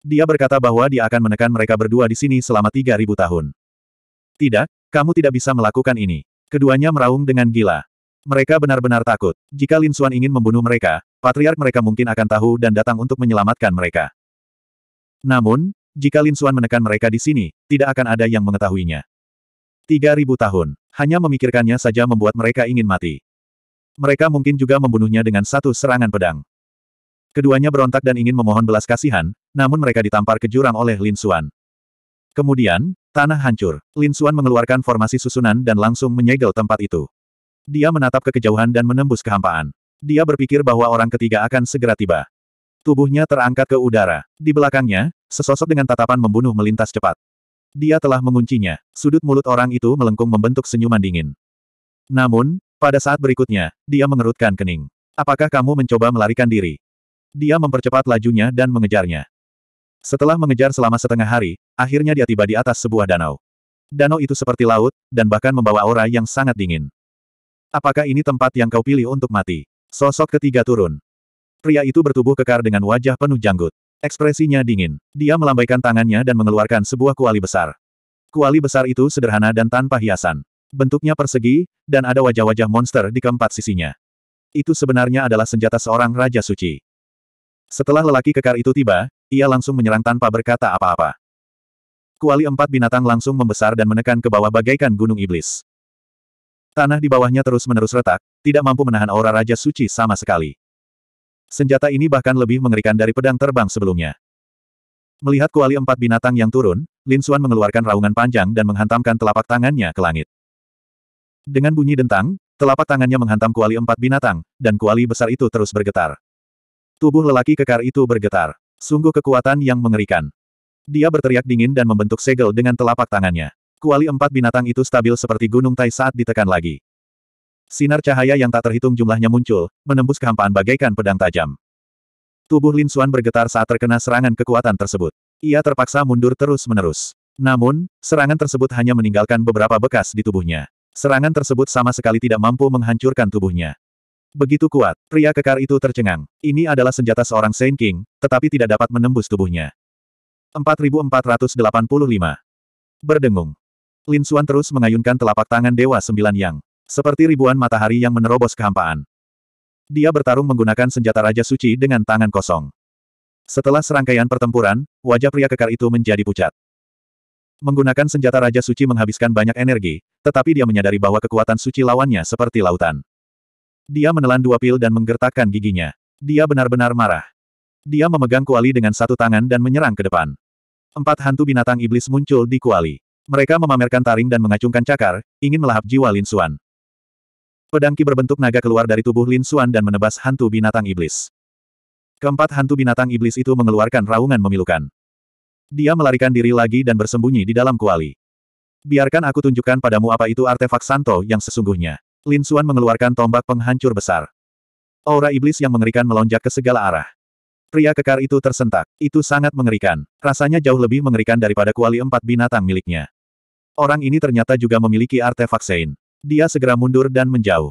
Dia berkata bahwa dia akan menekan mereka berdua di sini selama 3000 tahun. Tidak, kamu tidak bisa melakukan ini. Keduanya meraung dengan gila. Mereka benar-benar takut. Jika Lin Xuan ingin membunuh mereka, patriark mereka mungkin akan tahu dan datang untuk menyelamatkan mereka. Namun, jika Lin Xuan menekan mereka di sini, tidak akan ada yang mengetahuinya. 3000 tahun, hanya memikirkannya saja membuat mereka ingin mati. Mereka mungkin juga membunuhnya dengan satu serangan pedang. Keduanya berontak dan ingin memohon belas kasihan, namun mereka ditampar ke jurang oleh Lin Xuan. Kemudian, tanah hancur. Lin Xuan mengeluarkan formasi susunan dan langsung menyegel tempat itu. Dia menatap ke kejauhan dan menembus kehampaan. Dia berpikir bahwa orang ketiga akan segera tiba. Tubuhnya terangkat ke udara. Di belakangnya, sesosok dengan tatapan membunuh melintas cepat. Dia telah menguncinya. Sudut mulut orang itu melengkung membentuk senyuman dingin. Namun, pada saat berikutnya, dia mengerutkan kening. Apakah kamu mencoba melarikan diri? Dia mempercepat lajunya dan mengejarnya. Setelah mengejar selama setengah hari, akhirnya dia tiba di atas sebuah danau. Danau itu seperti laut, dan bahkan membawa aura yang sangat dingin. Apakah ini tempat yang kau pilih untuk mati? Sosok ketiga turun. Pria itu bertubuh kekar dengan wajah penuh janggut. Ekspresinya dingin. Dia melambaikan tangannya dan mengeluarkan sebuah kuali besar. Kuali besar itu sederhana dan tanpa hiasan. Bentuknya persegi, dan ada wajah-wajah monster di keempat sisinya. Itu sebenarnya adalah senjata seorang Raja Suci. Setelah lelaki kekar itu tiba, ia langsung menyerang tanpa berkata apa-apa. Kuali empat binatang langsung membesar dan menekan ke bawah bagaikan gunung iblis. Tanah di bawahnya terus-menerus retak, tidak mampu menahan aura Raja Suci sama sekali. Senjata ini bahkan lebih mengerikan dari pedang terbang sebelumnya. Melihat kuali empat binatang yang turun, Lin Xuan mengeluarkan raungan panjang dan menghantamkan telapak tangannya ke langit. Dengan bunyi dentang, telapak tangannya menghantam kuali empat binatang, dan kuali besar itu terus bergetar. Tubuh lelaki kekar itu bergetar. Sungguh kekuatan yang mengerikan. Dia berteriak dingin dan membentuk segel dengan telapak tangannya. Kuali empat binatang itu stabil seperti gunung tai saat ditekan lagi. Sinar cahaya yang tak terhitung jumlahnya muncul, menembus kehampaan bagaikan pedang tajam. Tubuh Lin Xuan bergetar saat terkena serangan kekuatan tersebut. Ia terpaksa mundur terus-menerus. Namun, serangan tersebut hanya meninggalkan beberapa bekas di tubuhnya. Serangan tersebut sama sekali tidak mampu menghancurkan tubuhnya. Begitu kuat, pria kekar itu tercengang. Ini adalah senjata seorang Saint King, tetapi tidak dapat menembus tubuhnya. 4485. Berdengung. Lin Suan terus mengayunkan telapak tangan Dewa Sembilan Yang. Seperti ribuan matahari yang menerobos kehampaan. Dia bertarung menggunakan senjata Raja Suci dengan tangan kosong. Setelah serangkaian pertempuran, wajah pria kekar itu menjadi pucat. Menggunakan senjata Raja Suci menghabiskan banyak energi, tetapi dia menyadari bahwa kekuatan suci lawannya seperti lautan. Dia menelan dua pil dan menggertakkan giginya. Dia benar-benar marah. Dia memegang kuali dengan satu tangan dan menyerang ke depan. Empat hantu binatang iblis muncul di kuali. Mereka memamerkan taring dan mengacungkan cakar, ingin melahap jiwa Lin Xuan. Pedangki berbentuk naga keluar dari tubuh Lin Xuan dan menebas hantu binatang iblis. Keempat hantu binatang iblis itu mengeluarkan raungan memilukan. Dia melarikan diri lagi dan bersembunyi di dalam kuali. Biarkan aku tunjukkan padamu apa itu artefak Santo yang sesungguhnya. Lin Xuan mengeluarkan tombak penghancur besar. Aura iblis yang mengerikan melonjak ke segala arah. Pria kekar itu tersentak. Itu sangat mengerikan. Rasanya jauh lebih mengerikan daripada kuali empat binatang miliknya. Orang ini ternyata juga memiliki artefak Sein. Dia segera mundur dan menjauh.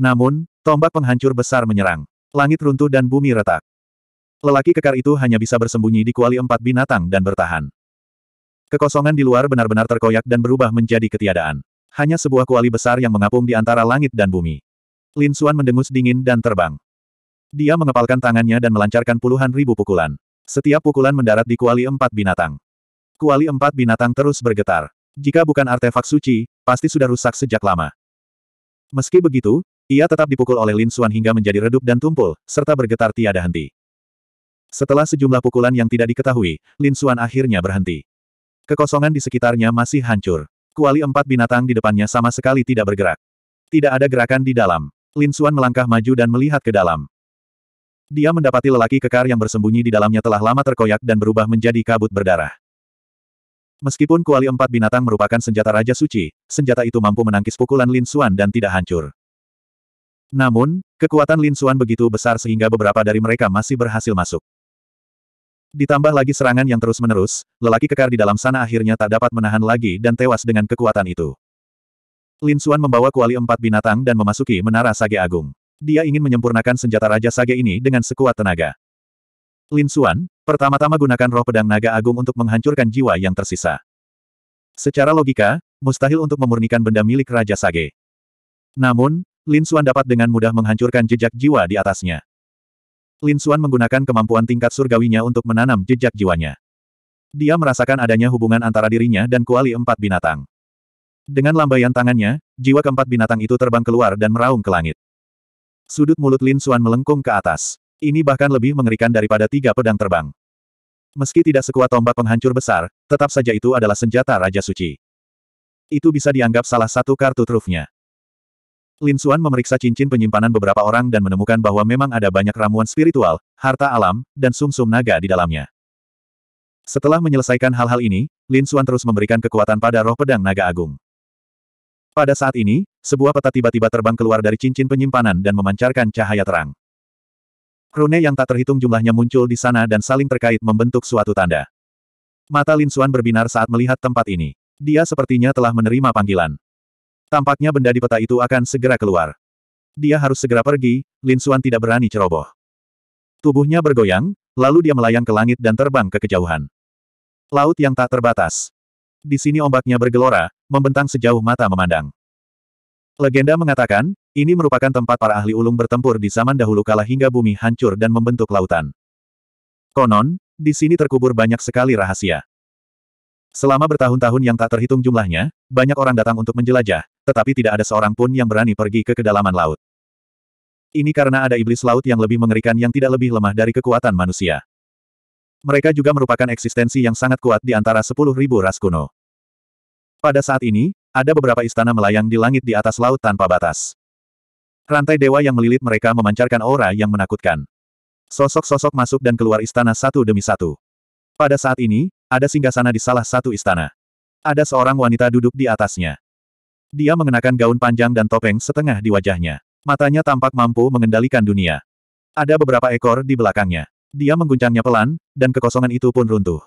Namun, tombak penghancur besar menyerang. Langit runtuh dan bumi retak. Lelaki kekar itu hanya bisa bersembunyi di kuali empat binatang dan bertahan. Kekosongan di luar benar-benar terkoyak dan berubah menjadi ketiadaan. Hanya sebuah kuali besar yang mengapung di antara langit dan bumi. Lin Suan mendengus dingin dan terbang. Dia mengepalkan tangannya dan melancarkan puluhan ribu pukulan. Setiap pukulan mendarat di kuali empat binatang. Kuali empat binatang terus bergetar. Jika bukan artefak suci, pasti sudah rusak sejak lama. Meski begitu, ia tetap dipukul oleh Lin Xuan hingga menjadi redup dan tumpul, serta bergetar tiada henti. Setelah sejumlah pukulan yang tidak diketahui, Lin Xuan akhirnya berhenti. Kekosongan di sekitarnya masih hancur. Kuali empat binatang di depannya sama sekali tidak bergerak. Tidak ada gerakan di dalam. Lin Xuan melangkah maju dan melihat ke dalam. Dia mendapati lelaki kekar yang bersembunyi di dalamnya telah lama terkoyak dan berubah menjadi kabut berdarah. Meskipun kuali empat binatang merupakan senjata Raja Suci, senjata itu mampu menangkis pukulan Lin Xuan dan tidak hancur. Namun, kekuatan Lin Xuan begitu besar sehingga beberapa dari mereka masih berhasil masuk. Ditambah lagi serangan yang terus-menerus, lelaki kekar di dalam sana akhirnya tak dapat menahan lagi dan tewas dengan kekuatan itu. Lin Xuan membawa kuali empat binatang dan memasuki Menara Sage Agung. Dia ingin menyempurnakan senjata Raja Sage ini dengan sekuat tenaga. Lin Xuan, pertama-tama gunakan roh pedang naga agung untuk menghancurkan jiwa yang tersisa. Secara logika, mustahil untuk memurnikan benda milik Raja Sage. Namun, Lin Xuan dapat dengan mudah menghancurkan jejak jiwa di atasnya. Lin Xuan menggunakan kemampuan tingkat surgawinya untuk menanam jejak jiwanya. Dia merasakan adanya hubungan antara dirinya dan kuali empat binatang. Dengan lambaian tangannya, jiwa keempat binatang itu terbang keluar dan meraung ke langit. Sudut mulut Lin Xuan melengkung ke atas. Ini bahkan lebih mengerikan daripada tiga pedang terbang. Meski tidak sekuat tombak penghancur besar, tetap saja itu adalah senjata Raja Suci. Itu bisa dianggap salah satu kartu trufnya. Lin Xuan memeriksa cincin penyimpanan beberapa orang dan menemukan bahwa memang ada banyak ramuan spiritual, harta alam, dan sumsum -sum naga di dalamnya. Setelah menyelesaikan hal-hal ini, Lin Xuan terus memberikan kekuatan pada roh pedang naga agung. Pada saat ini, sebuah peta tiba-tiba terbang keluar dari cincin penyimpanan dan memancarkan cahaya terang. Rune yang tak terhitung jumlahnya muncul di sana dan saling terkait membentuk suatu tanda. Mata Lin Xuan berbinar saat melihat tempat ini. Dia sepertinya telah menerima panggilan. Tampaknya benda di peta itu akan segera keluar. Dia harus segera pergi, Lin Xuan tidak berani ceroboh. Tubuhnya bergoyang, lalu dia melayang ke langit dan terbang ke kejauhan. Laut yang tak terbatas. Di sini ombaknya bergelora, membentang sejauh mata memandang. Legenda mengatakan, ini merupakan tempat para ahli ulung bertempur di zaman dahulu kala hingga bumi hancur dan membentuk lautan. Konon, di sini terkubur banyak sekali rahasia. Selama bertahun-tahun yang tak terhitung jumlahnya, banyak orang datang untuk menjelajah, tetapi tidak ada seorang pun yang berani pergi ke kedalaman laut. Ini karena ada iblis laut yang lebih mengerikan yang tidak lebih lemah dari kekuatan manusia. Mereka juga merupakan eksistensi yang sangat kuat di antara sepuluh ribu ras kuno. Pada saat ini, ada beberapa istana melayang di langit di atas laut tanpa batas. Rantai dewa yang melilit mereka memancarkan aura yang menakutkan. Sosok-sosok masuk dan keluar istana satu demi satu. Pada saat ini, ada singgasana di salah satu istana. Ada seorang wanita duduk di atasnya. Dia mengenakan gaun panjang dan topeng setengah di wajahnya. Matanya tampak mampu mengendalikan dunia. Ada beberapa ekor di belakangnya. Dia mengguncangnya pelan, dan kekosongan itu pun runtuh.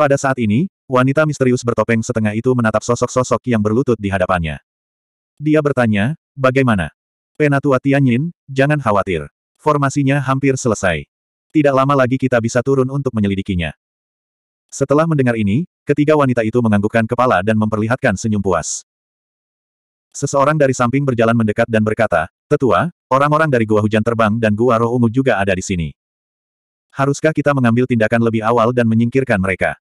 Pada saat ini, Wanita misterius bertopeng setengah itu menatap sosok-sosok yang berlutut di hadapannya. Dia bertanya, bagaimana? Penatua Tianyin, jangan khawatir. Formasinya hampir selesai. Tidak lama lagi kita bisa turun untuk menyelidikinya. Setelah mendengar ini, ketiga wanita itu menganggukkan kepala dan memperlihatkan senyum puas. Seseorang dari samping berjalan mendekat dan berkata, Tetua, orang-orang dari Gua Hujan Terbang dan Gua Roh Ungu juga ada di sini. Haruskah kita mengambil tindakan lebih awal dan menyingkirkan mereka?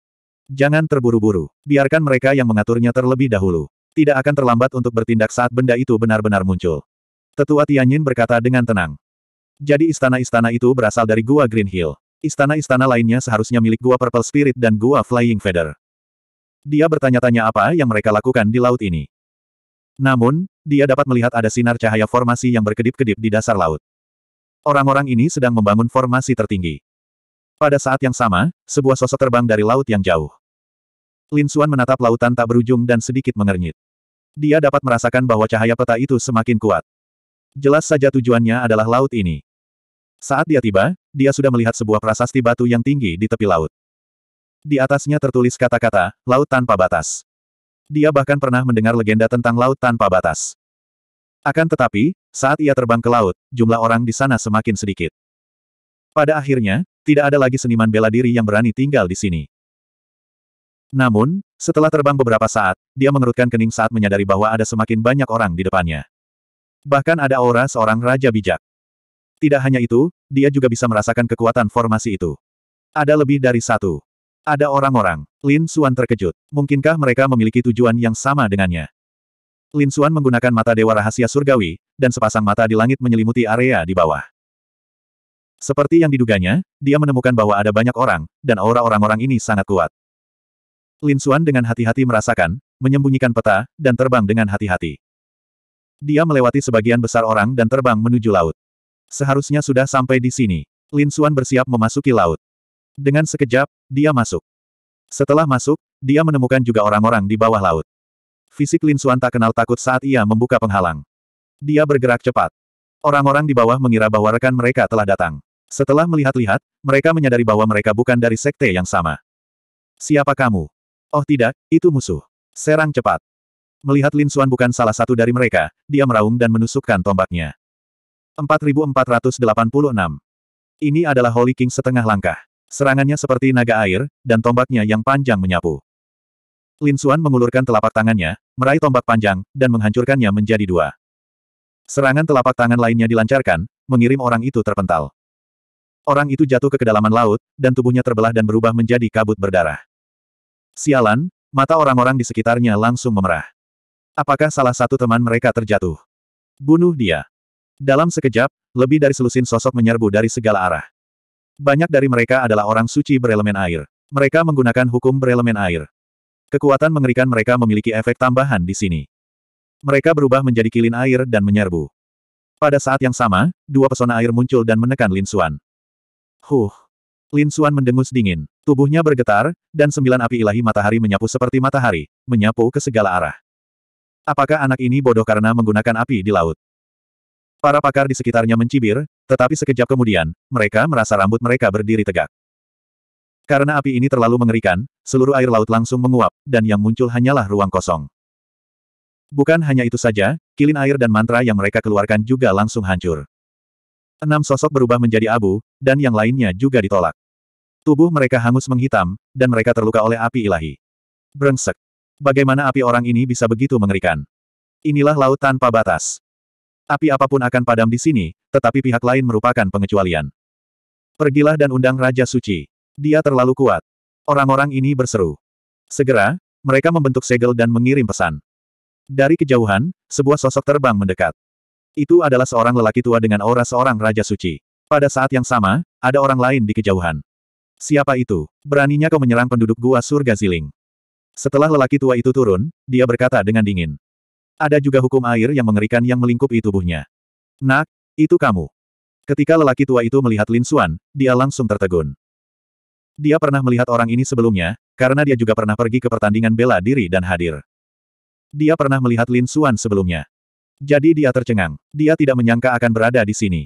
Jangan terburu-buru. Biarkan mereka yang mengaturnya terlebih dahulu. Tidak akan terlambat untuk bertindak saat benda itu benar-benar muncul. Tetua Tianyin berkata dengan tenang. Jadi istana-istana itu berasal dari Gua Green Hill. Istana-istana lainnya seharusnya milik Gua Purple Spirit dan Gua Flying Feather. Dia bertanya-tanya apa yang mereka lakukan di laut ini. Namun, dia dapat melihat ada sinar cahaya formasi yang berkedip-kedip di dasar laut. Orang-orang ini sedang membangun formasi tertinggi. Pada saat yang sama, sebuah sosok terbang dari laut yang jauh. Lin Suan menatap lautan tak berujung dan sedikit mengernyit. Dia dapat merasakan bahwa cahaya peta itu semakin kuat. Jelas saja tujuannya adalah laut ini. Saat dia tiba, dia sudah melihat sebuah prasasti batu yang tinggi di tepi laut. Di atasnya tertulis kata-kata, laut tanpa batas. Dia bahkan pernah mendengar legenda tentang laut tanpa batas. Akan tetapi, saat ia terbang ke laut, jumlah orang di sana semakin sedikit. Pada akhirnya, tidak ada lagi seniman bela diri yang berani tinggal di sini. Namun, setelah terbang beberapa saat, dia mengerutkan kening saat menyadari bahwa ada semakin banyak orang di depannya. Bahkan ada aura seorang raja bijak. Tidak hanya itu, dia juga bisa merasakan kekuatan formasi itu. Ada lebih dari satu. Ada orang-orang. Lin Suan terkejut. Mungkinkah mereka memiliki tujuan yang sama dengannya? Lin Suan menggunakan mata dewa rahasia surgawi, dan sepasang mata di langit menyelimuti area di bawah. Seperti yang diduganya, dia menemukan bahwa ada banyak orang, dan aura orang-orang ini sangat kuat. Lin Xuan dengan hati-hati merasakan, menyembunyikan peta, dan terbang dengan hati-hati. Dia melewati sebagian besar orang dan terbang menuju laut. Seharusnya sudah sampai di sini. Lin Xuan bersiap memasuki laut. Dengan sekejap, dia masuk. Setelah masuk, dia menemukan juga orang-orang di bawah laut. Fisik Lin Xuan tak kenal takut saat ia membuka penghalang. Dia bergerak cepat. Orang-orang di bawah mengira bahwa rekan mereka telah datang. Setelah melihat-lihat, mereka menyadari bahwa mereka bukan dari sekte yang sama. Siapa kamu? Oh tidak, itu musuh. Serang cepat. Melihat Lin Xuan bukan salah satu dari mereka, dia meraung dan menusukkan tombaknya. 4486. Ini adalah Holy King setengah langkah. Serangannya seperti naga air, dan tombaknya yang panjang menyapu. Lin Xuan mengulurkan telapak tangannya, meraih tombak panjang, dan menghancurkannya menjadi dua. Serangan telapak tangan lainnya dilancarkan, mengirim orang itu terpental. Orang itu jatuh ke kedalaman laut, dan tubuhnya terbelah dan berubah menjadi kabut berdarah. Sialan, mata orang-orang di sekitarnya langsung memerah. Apakah salah satu teman mereka terjatuh? Bunuh dia. Dalam sekejap, lebih dari selusin sosok menyerbu dari segala arah. Banyak dari mereka adalah orang suci berelemen air. Mereka menggunakan hukum berelemen air. Kekuatan mengerikan mereka memiliki efek tambahan di sini. Mereka berubah menjadi kilin air dan menyerbu. Pada saat yang sama, dua pesona air muncul dan menekan Lin Xuan. Huh. Lin Suan mendengus dingin. Tubuhnya bergetar, dan sembilan api ilahi matahari menyapu seperti matahari, menyapu ke segala arah. Apakah anak ini bodoh karena menggunakan api di laut? Para pakar di sekitarnya mencibir, tetapi sekejap kemudian, mereka merasa rambut mereka berdiri tegak. Karena api ini terlalu mengerikan, seluruh air laut langsung menguap, dan yang muncul hanyalah ruang kosong. Bukan hanya itu saja, kilin air dan mantra yang mereka keluarkan juga langsung hancur. Enam sosok berubah menjadi abu, dan yang lainnya juga ditolak. Tubuh mereka hangus menghitam, dan mereka terluka oleh api ilahi. Brengsek. Bagaimana api orang ini bisa begitu mengerikan? Inilah laut tanpa batas. Api apapun akan padam di sini, tetapi pihak lain merupakan pengecualian. Pergilah dan undang Raja Suci. Dia terlalu kuat. Orang-orang ini berseru. Segera, mereka membentuk segel dan mengirim pesan. Dari kejauhan, sebuah sosok terbang mendekat. Itu adalah seorang lelaki tua dengan aura seorang Raja Suci. Pada saat yang sama, ada orang lain di kejauhan. Siapa itu? Beraninya kau menyerang penduduk gua surga Ziling. Setelah lelaki tua itu turun, dia berkata dengan dingin. Ada juga hukum air yang mengerikan yang melingkupi tubuhnya. Nak, itu kamu. Ketika lelaki tua itu melihat Lin Suan, dia langsung tertegun. Dia pernah melihat orang ini sebelumnya, karena dia juga pernah pergi ke pertandingan bela diri dan hadir. Dia pernah melihat Lin Suan sebelumnya. Jadi dia tercengang. Dia tidak menyangka akan berada di sini.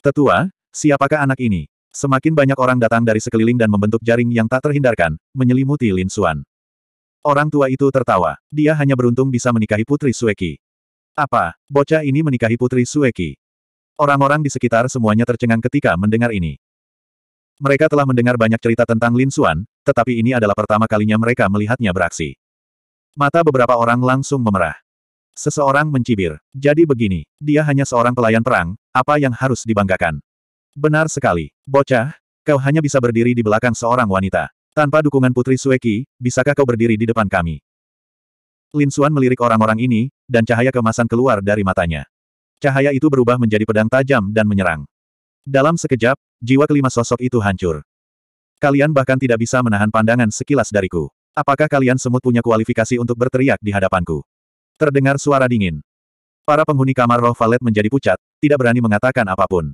Tetua, siapakah anak ini? Semakin banyak orang datang dari sekeliling dan membentuk jaring yang tak terhindarkan, menyelimuti Lin Xuan. Orang tua itu tertawa. Dia hanya beruntung bisa menikahi Putri Sueki. Apa, bocah ini menikahi Putri Sueki? Orang-orang di sekitar semuanya tercengang ketika mendengar ini. Mereka telah mendengar banyak cerita tentang Lin Xuan, tetapi ini adalah pertama kalinya mereka melihatnya beraksi. Mata beberapa orang langsung memerah. Seseorang mencibir. Jadi begini, dia hanya seorang pelayan perang, apa yang harus dibanggakan? Benar sekali. Bocah, kau hanya bisa berdiri di belakang seorang wanita. Tanpa dukungan Putri Sueki, bisakah kau berdiri di depan kami? Lin Xuan melirik orang-orang ini, dan cahaya kemasan keluar dari matanya. Cahaya itu berubah menjadi pedang tajam dan menyerang. Dalam sekejap, jiwa kelima sosok itu hancur. Kalian bahkan tidak bisa menahan pandangan sekilas dariku. Apakah kalian semut punya kualifikasi untuk berteriak di hadapanku? Terdengar suara dingin. Para penghuni kamar roh valet menjadi pucat, tidak berani mengatakan apapun.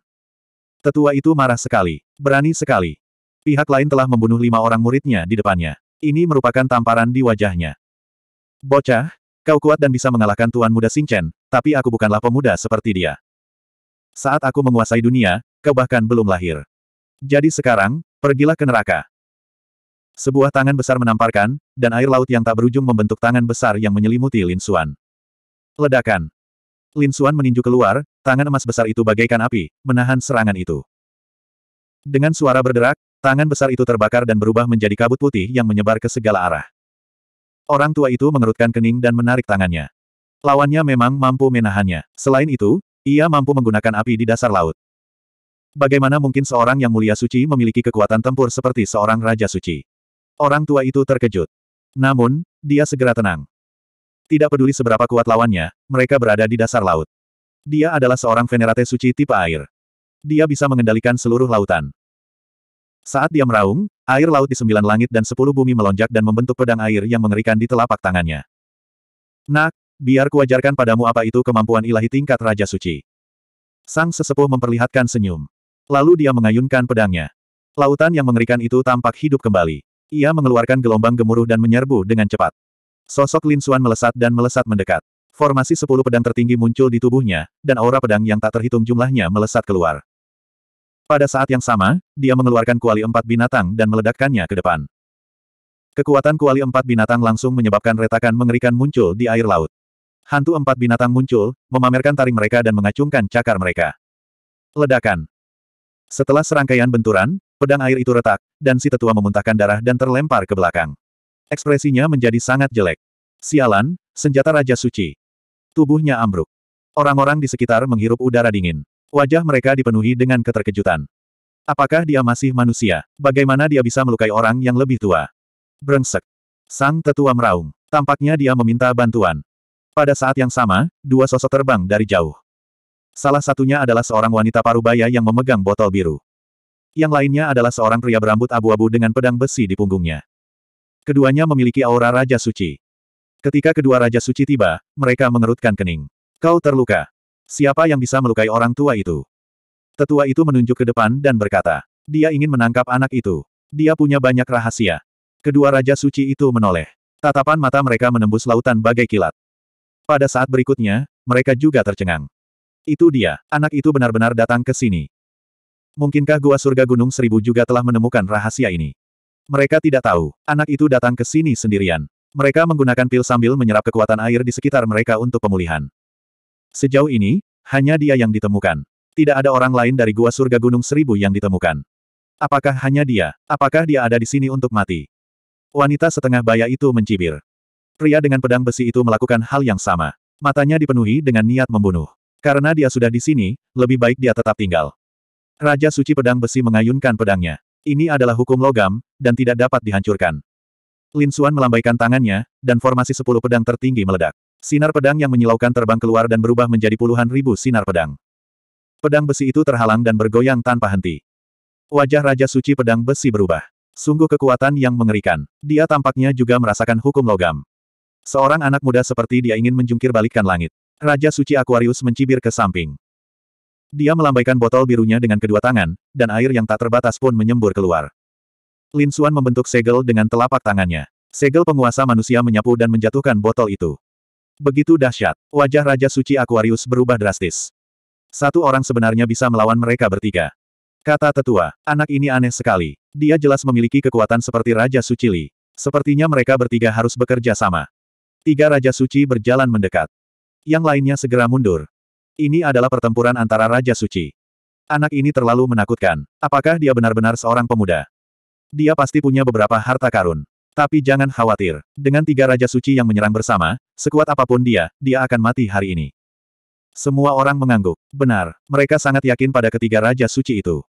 Tetua itu marah sekali. Berani sekali. Pihak lain telah membunuh lima orang muridnya di depannya. Ini merupakan tamparan di wajahnya. Bocah, kau kuat dan bisa mengalahkan Tuan Muda Singchen, tapi aku bukanlah pemuda seperti dia. Saat aku menguasai dunia, kau bahkan belum lahir. Jadi sekarang, pergilah ke neraka. Sebuah tangan besar menamparkan, dan air laut yang tak berujung membentuk tangan besar yang menyelimuti Lin Xuan. Ledakan. Lin Xuan meninju keluar, tangan emas besar itu bagaikan api, menahan serangan itu. Dengan suara berderak, tangan besar itu terbakar dan berubah menjadi kabut putih yang menyebar ke segala arah. Orang tua itu mengerutkan kening dan menarik tangannya. Lawannya memang mampu menahannya. Selain itu, ia mampu menggunakan api di dasar laut. Bagaimana mungkin seorang yang mulia suci memiliki kekuatan tempur seperti seorang raja suci? Orang tua itu terkejut. Namun, dia segera tenang. Tidak peduli seberapa kuat lawannya, mereka berada di dasar laut. Dia adalah seorang venerate suci tipe air. Dia bisa mengendalikan seluruh lautan. Saat dia meraung, air laut di sembilan langit dan sepuluh bumi melonjak dan membentuk pedang air yang mengerikan di telapak tangannya. Nak, biar kuajarkan padamu apa itu kemampuan ilahi tingkat Raja Suci. Sang sesepuh memperlihatkan senyum. Lalu dia mengayunkan pedangnya. Lautan yang mengerikan itu tampak hidup kembali. Ia mengeluarkan gelombang gemuruh dan menyerbu dengan cepat. Sosok Lin Xuan melesat dan melesat mendekat. Formasi sepuluh pedang tertinggi muncul di tubuhnya, dan aura pedang yang tak terhitung jumlahnya melesat keluar. Pada saat yang sama, dia mengeluarkan kuali empat binatang dan meledakkannya ke depan. Kekuatan kuali empat binatang langsung menyebabkan retakan mengerikan muncul di air laut. Hantu empat binatang muncul, memamerkan taring mereka dan mengacungkan cakar mereka. Ledakan. Setelah serangkaian benturan, pedang air itu retak, dan si tetua memuntahkan darah dan terlempar ke belakang. Ekspresinya menjadi sangat jelek. Sialan, senjata Raja Suci. Tubuhnya ambruk. Orang-orang di sekitar menghirup udara dingin. Wajah mereka dipenuhi dengan keterkejutan. Apakah dia masih manusia? Bagaimana dia bisa melukai orang yang lebih tua? Brengsek. Sang tetua meraung. Tampaknya dia meminta bantuan. Pada saat yang sama, dua sosok terbang dari jauh. Salah satunya adalah seorang wanita parubaya yang memegang botol biru. Yang lainnya adalah seorang pria berambut abu-abu dengan pedang besi di punggungnya. Keduanya memiliki aura Raja Suci. Ketika kedua Raja Suci tiba, mereka mengerutkan kening. Kau terluka. Siapa yang bisa melukai orang tua itu? Tetua itu menunjuk ke depan dan berkata, dia ingin menangkap anak itu. Dia punya banyak rahasia. Kedua Raja Suci itu menoleh. Tatapan mata mereka menembus lautan bagai kilat. Pada saat berikutnya, mereka juga tercengang. Itu dia, anak itu benar-benar datang ke sini. Mungkinkah gua surga gunung seribu juga telah menemukan rahasia ini? Mereka tidak tahu, anak itu datang ke sini sendirian. Mereka menggunakan pil sambil menyerap kekuatan air di sekitar mereka untuk pemulihan. Sejauh ini, hanya dia yang ditemukan. Tidak ada orang lain dari gua surga Gunung Seribu yang ditemukan. Apakah hanya dia? Apakah dia ada di sini untuk mati? Wanita setengah baya itu mencibir. Pria dengan pedang besi itu melakukan hal yang sama. Matanya dipenuhi dengan niat membunuh. Karena dia sudah di sini, lebih baik dia tetap tinggal. Raja Suci Pedang Besi mengayunkan pedangnya. Ini adalah hukum logam, dan tidak dapat dihancurkan. Lin Xuan melambaikan tangannya, dan formasi sepuluh pedang tertinggi meledak. Sinar pedang yang menyilaukan terbang keluar dan berubah menjadi puluhan ribu sinar pedang. Pedang besi itu terhalang dan bergoyang tanpa henti. Wajah Raja Suci Pedang Besi berubah. Sungguh kekuatan yang mengerikan. Dia tampaknya juga merasakan hukum logam. Seorang anak muda seperti dia ingin menjungkir balikkan langit. Raja Suci Aquarius mencibir ke samping. Dia melambaikan botol birunya dengan kedua tangan, dan air yang tak terbatas pun menyembur keluar. Lin Xuan membentuk segel dengan telapak tangannya. Segel penguasa manusia menyapu dan menjatuhkan botol itu. Begitu dahsyat, wajah Raja Suci Aquarius berubah drastis. Satu orang sebenarnya bisa melawan mereka bertiga. Kata tetua, anak ini aneh sekali. Dia jelas memiliki kekuatan seperti Raja Suci Li. Sepertinya mereka bertiga harus bekerja sama. Tiga Raja Suci berjalan mendekat. Yang lainnya segera mundur. Ini adalah pertempuran antara Raja Suci. Anak ini terlalu menakutkan. Apakah dia benar-benar seorang pemuda? Dia pasti punya beberapa harta karun. Tapi jangan khawatir. Dengan tiga Raja Suci yang menyerang bersama, sekuat apapun dia, dia akan mati hari ini. Semua orang mengangguk. Benar, mereka sangat yakin pada ketiga Raja Suci itu.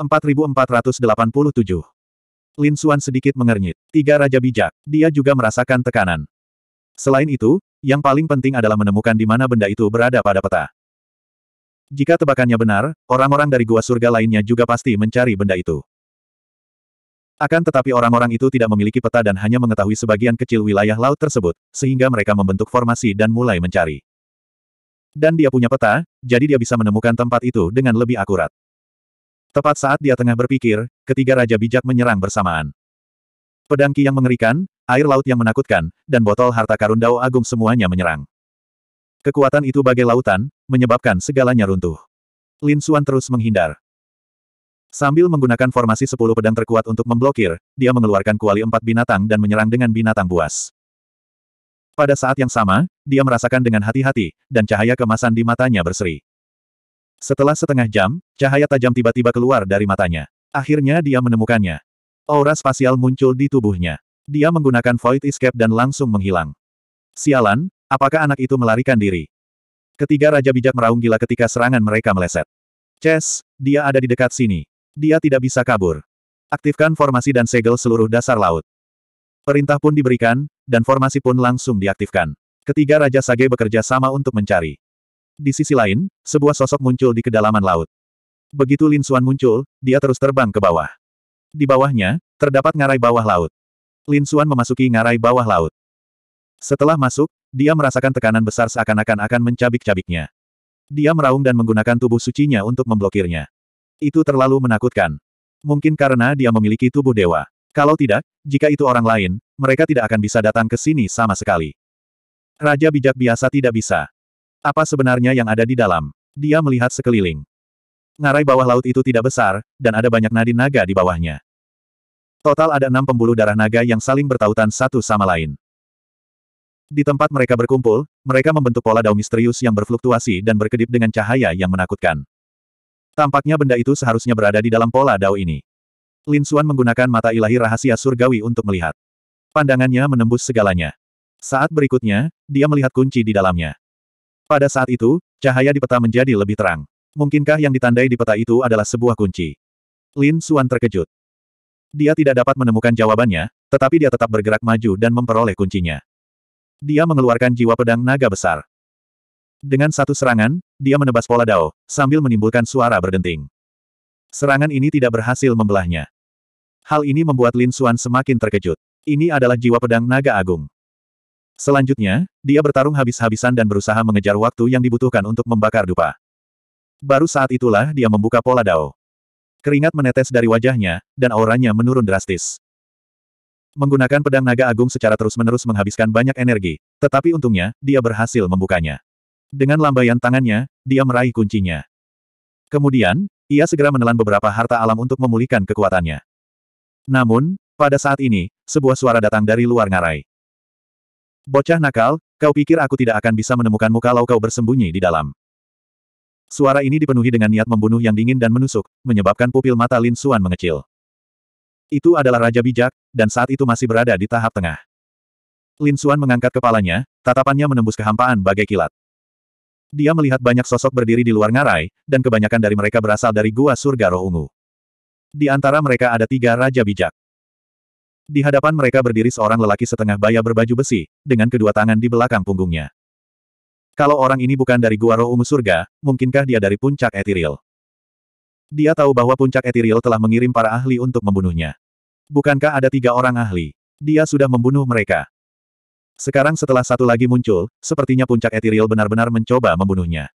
4487 Lin Xuan sedikit mengernyit. Tiga Raja Bijak, dia juga merasakan tekanan. Selain itu, yang paling penting adalah menemukan di mana benda itu berada pada peta. Jika tebakannya benar, orang-orang dari gua surga lainnya juga pasti mencari benda itu. Akan tetapi orang-orang itu tidak memiliki peta dan hanya mengetahui sebagian kecil wilayah laut tersebut, sehingga mereka membentuk formasi dan mulai mencari. Dan dia punya peta, jadi dia bisa menemukan tempat itu dengan lebih akurat. Tepat saat dia tengah berpikir, ketiga raja bijak menyerang bersamaan. Pedangki yang mengerikan, air laut yang menakutkan, dan botol harta karun Dao Agung semuanya menyerang. Kekuatan itu bagai lautan, menyebabkan segalanya runtuh. Lin Xuan terus menghindar. Sambil menggunakan formasi sepuluh pedang terkuat untuk memblokir, dia mengeluarkan kuali empat binatang dan menyerang dengan binatang buas. Pada saat yang sama, dia merasakan dengan hati-hati, dan cahaya kemasan di matanya berseri. Setelah setengah jam, cahaya tajam tiba-tiba keluar dari matanya. Akhirnya dia menemukannya. Aura spasial muncul di tubuhnya. Dia menggunakan Void Escape dan langsung menghilang. Sialan, apakah anak itu melarikan diri? Ketiga Raja Bijak meraung gila ketika serangan mereka meleset. Chess, dia ada di dekat sini. Dia tidak bisa kabur. Aktifkan formasi dan segel seluruh dasar laut. Perintah pun diberikan, dan formasi pun langsung diaktifkan. Ketiga Raja Sage bekerja sama untuk mencari. Di sisi lain, sebuah sosok muncul di kedalaman laut. Begitu Lin Xuan muncul, dia terus terbang ke bawah. Di bawahnya, terdapat ngarai bawah laut. Lin Xuan memasuki ngarai bawah laut. Setelah masuk, dia merasakan tekanan besar seakan-akan akan mencabik-cabiknya. Dia meraung dan menggunakan tubuh sucinya untuk memblokirnya. Itu terlalu menakutkan. Mungkin karena dia memiliki tubuh dewa. Kalau tidak, jika itu orang lain, mereka tidak akan bisa datang ke sini sama sekali. Raja bijak biasa tidak bisa. Apa sebenarnya yang ada di dalam? Dia melihat sekeliling. Ngarai bawah laut itu tidak besar, dan ada banyak nadi naga di bawahnya. Total ada enam pembuluh darah naga yang saling bertautan satu sama lain. Di tempat mereka berkumpul, mereka membentuk pola dao misterius yang berfluktuasi dan berkedip dengan cahaya yang menakutkan. Tampaknya benda itu seharusnya berada di dalam pola dao ini. Lin Xuan menggunakan mata ilahi rahasia surgawi untuk melihat. Pandangannya menembus segalanya. Saat berikutnya, dia melihat kunci di dalamnya. Pada saat itu, cahaya di peta menjadi lebih terang. Mungkinkah yang ditandai di peta itu adalah sebuah kunci? Lin Xuan terkejut. Dia tidak dapat menemukan jawabannya, tetapi dia tetap bergerak maju dan memperoleh kuncinya. Dia mengeluarkan jiwa pedang naga besar. Dengan satu serangan, dia menebas pola Dao, sambil menimbulkan suara berdenting. Serangan ini tidak berhasil membelahnya. Hal ini membuat Lin Xuan semakin terkejut. Ini adalah jiwa pedang naga agung. Selanjutnya, dia bertarung habis-habisan dan berusaha mengejar waktu yang dibutuhkan untuk membakar dupa. Baru saat itulah dia membuka pola Dao. Keringat menetes dari wajahnya, dan auranya menurun drastis. Menggunakan pedang naga agung secara terus-menerus menghabiskan banyak energi, tetapi untungnya, dia berhasil membukanya. Dengan lambaian tangannya, dia meraih kuncinya. Kemudian, ia segera menelan beberapa harta alam untuk memulihkan kekuatannya. Namun, pada saat ini, sebuah suara datang dari luar ngarai. Bocah nakal, kau pikir aku tidak akan bisa menemukanmu kalau kau bersembunyi di dalam. Suara ini dipenuhi dengan niat membunuh yang dingin dan menusuk, menyebabkan pupil mata Lin Suan mengecil. Itu adalah Raja Bijak, dan saat itu masih berada di tahap tengah. Lin Suan mengangkat kepalanya, tatapannya menembus kehampaan bagai kilat. Dia melihat banyak sosok berdiri di luar ngarai, dan kebanyakan dari mereka berasal dari gua surga roh ungu. Di antara mereka ada tiga raja bijak. Di hadapan mereka berdiri seorang lelaki setengah baya berbaju besi, dengan kedua tangan di belakang punggungnya. Kalau orang ini bukan dari gua roh ungu surga, mungkinkah dia dari puncak etiril? Dia tahu bahwa puncak etiril telah mengirim para ahli untuk membunuhnya. Bukankah ada tiga orang ahli? Dia sudah membunuh mereka. Sekarang setelah satu lagi muncul, sepertinya puncak etiril benar-benar mencoba membunuhnya.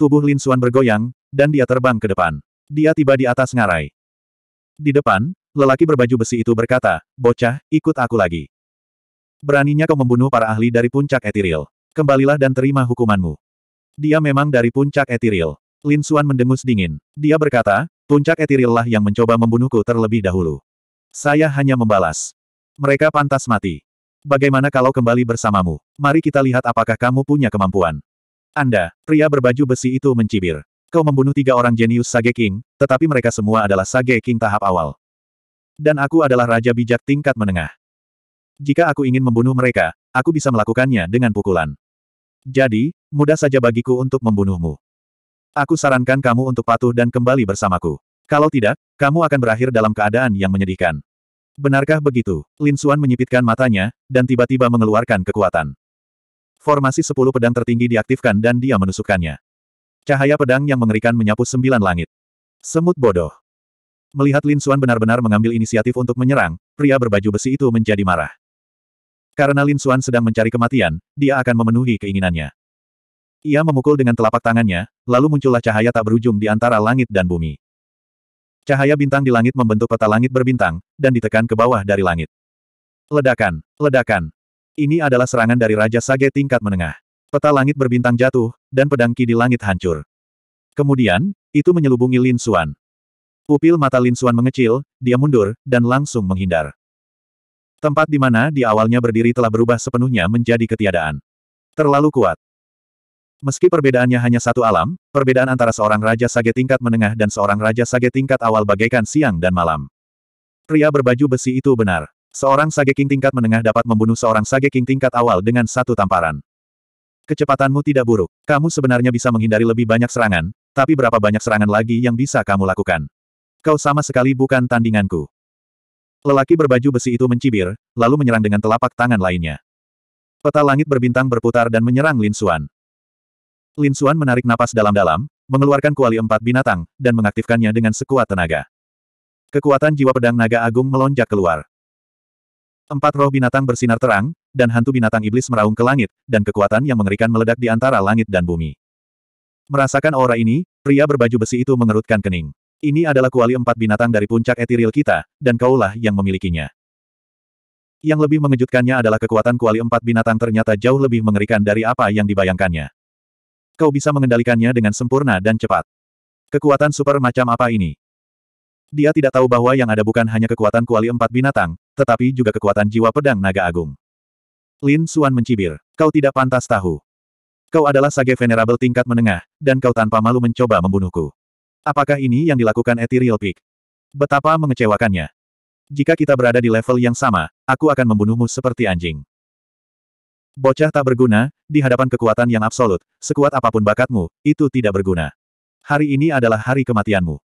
Tubuh Lin Xuan bergoyang, dan dia terbang ke depan. Dia tiba di atas ngarai. Di depan, lelaki berbaju besi itu berkata, Bocah, ikut aku lagi. Beraninya kau membunuh para ahli dari puncak etiril. Kembalilah dan terima hukumanmu. Dia memang dari puncak etiril. Lin Xuan mendengus dingin. Dia berkata, puncak etiril lah yang mencoba membunuhku terlebih dahulu. Saya hanya membalas. Mereka pantas mati. Bagaimana kalau kembali bersamamu? Mari kita lihat apakah kamu punya kemampuan. Anda, pria berbaju besi itu mencibir. Kau membunuh tiga orang jenius Sage King, tetapi mereka semua adalah Sage King tahap awal. Dan aku adalah Raja Bijak tingkat menengah. Jika aku ingin membunuh mereka, aku bisa melakukannya dengan pukulan. Jadi, mudah saja bagiku untuk membunuhmu. Aku sarankan kamu untuk patuh dan kembali bersamaku. Kalau tidak, kamu akan berakhir dalam keadaan yang menyedihkan. Benarkah begitu? Lin Xuan menyipitkan matanya, dan tiba-tiba mengeluarkan kekuatan. Formasi sepuluh pedang tertinggi diaktifkan dan dia menusukkannya. Cahaya pedang yang mengerikan menyapu sembilan langit. Semut bodoh. Melihat Lin Xuan benar-benar mengambil inisiatif untuk menyerang, pria berbaju besi itu menjadi marah. Karena Lin Xuan sedang mencari kematian, dia akan memenuhi keinginannya. Ia memukul dengan telapak tangannya, lalu muncullah cahaya tak berujung di antara langit dan bumi. Cahaya bintang di langit membentuk peta langit berbintang, dan ditekan ke bawah dari langit. Ledakan, ledakan. Ini adalah serangan dari Raja Sage tingkat menengah. Peta langit berbintang jatuh, dan pedang ki di langit hancur. Kemudian, itu menyelubungi Lin Xuan. Pupil mata Lin Xuan mengecil, dia mundur, dan langsung menghindar. Tempat di mana di awalnya berdiri telah berubah sepenuhnya menjadi ketiadaan. Terlalu kuat. Meski perbedaannya hanya satu alam, perbedaan antara seorang raja sage tingkat menengah dan seorang raja sage tingkat awal bagaikan siang dan malam. Pria berbaju besi itu benar. Seorang sage king tingkat menengah dapat membunuh seorang sage king tingkat awal dengan satu tamparan. Kecepatanmu tidak buruk. Kamu sebenarnya bisa menghindari lebih banyak serangan, tapi berapa banyak serangan lagi yang bisa kamu lakukan? Kau sama sekali bukan tandinganku. Lelaki berbaju besi itu mencibir, lalu menyerang dengan telapak tangan lainnya. Peta langit berbintang berputar dan menyerang Lin Suan. Lin Xuan menarik napas dalam-dalam, mengeluarkan kuali empat binatang, dan mengaktifkannya dengan sekuat tenaga. Kekuatan jiwa pedang naga agung melonjak keluar. Empat roh binatang bersinar terang, dan hantu binatang iblis meraung ke langit, dan kekuatan yang mengerikan meledak di antara langit dan bumi. Merasakan aura ini, pria berbaju besi itu mengerutkan kening. Ini adalah kuali empat binatang dari puncak etiril kita, dan kaulah yang memilikinya. Yang lebih mengejutkannya adalah kekuatan kuali empat binatang ternyata jauh lebih mengerikan dari apa yang dibayangkannya. Kau bisa mengendalikannya dengan sempurna dan cepat. Kekuatan super macam apa ini? Dia tidak tahu bahwa yang ada bukan hanya kekuatan kuali empat binatang, tetapi juga kekuatan jiwa pedang naga agung. Lin Suan mencibir. Kau tidak pantas tahu. Kau adalah sage venerable tingkat menengah, dan kau tanpa malu mencoba membunuhku. Apakah ini yang dilakukan Ethereal Peak? Betapa mengecewakannya. Jika kita berada di level yang sama, aku akan membunuhmu seperti anjing. Bocah tak berguna, di hadapan kekuatan yang absolut, sekuat apapun bakatmu, itu tidak berguna. Hari ini adalah hari kematianmu.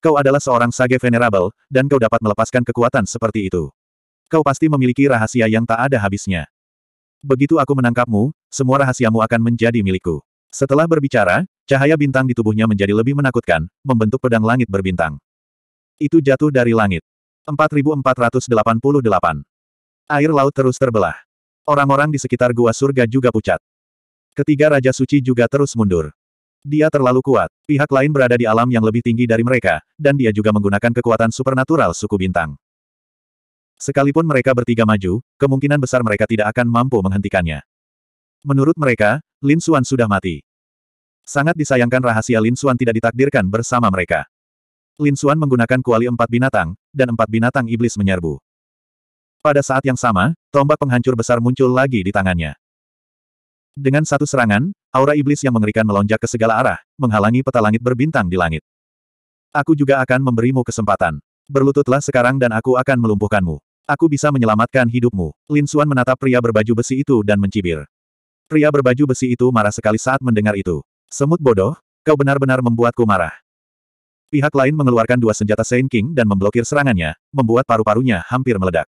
Kau adalah seorang sage venerable, dan kau dapat melepaskan kekuatan seperti itu. Kau pasti memiliki rahasia yang tak ada habisnya. Begitu aku menangkapmu, semua rahasiamu akan menjadi milikku. Setelah berbicara, cahaya bintang di tubuhnya menjadi lebih menakutkan, membentuk pedang langit berbintang. Itu jatuh dari langit. 4488. Air laut terus terbelah. Orang-orang di sekitar gua surga juga pucat. Ketiga Raja Suci juga terus mundur. Dia terlalu kuat, pihak lain berada di alam yang lebih tinggi dari mereka, dan dia juga menggunakan kekuatan supernatural suku bintang. Sekalipun mereka bertiga maju, kemungkinan besar mereka tidak akan mampu menghentikannya. Menurut mereka, Lin Xuan sudah mati. Sangat disayangkan rahasia Lin Xuan tidak ditakdirkan bersama mereka. Lin Xuan menggunakan kuali empat binatang, dan empat binatang iblis menyerbu. Pada saat yang sama, tombak penghancur besar muncul lagi di tangannya. Dengan satu serangan, aura iblis yang mengerikan melonjak ke segala arah, menghalangi peta langit berbintang di langit. Aku juga akan memberimu kesempatan. Berlututlah sekarang dan aku akan melumpuhkanmu. Aku bisa menyelamatkan hidupmu. Lin Xuan menatap pria berbaju besi itu dan mencibir. Pria berbaju besi itu marah sekali saat mendengar itu. Semut bodoh, kau benar-benar membuatku marah. Pihak lain mengeluarkan dua senjata Saint King dan memblokir serangannya, membuat paru-parunya hampir meledak.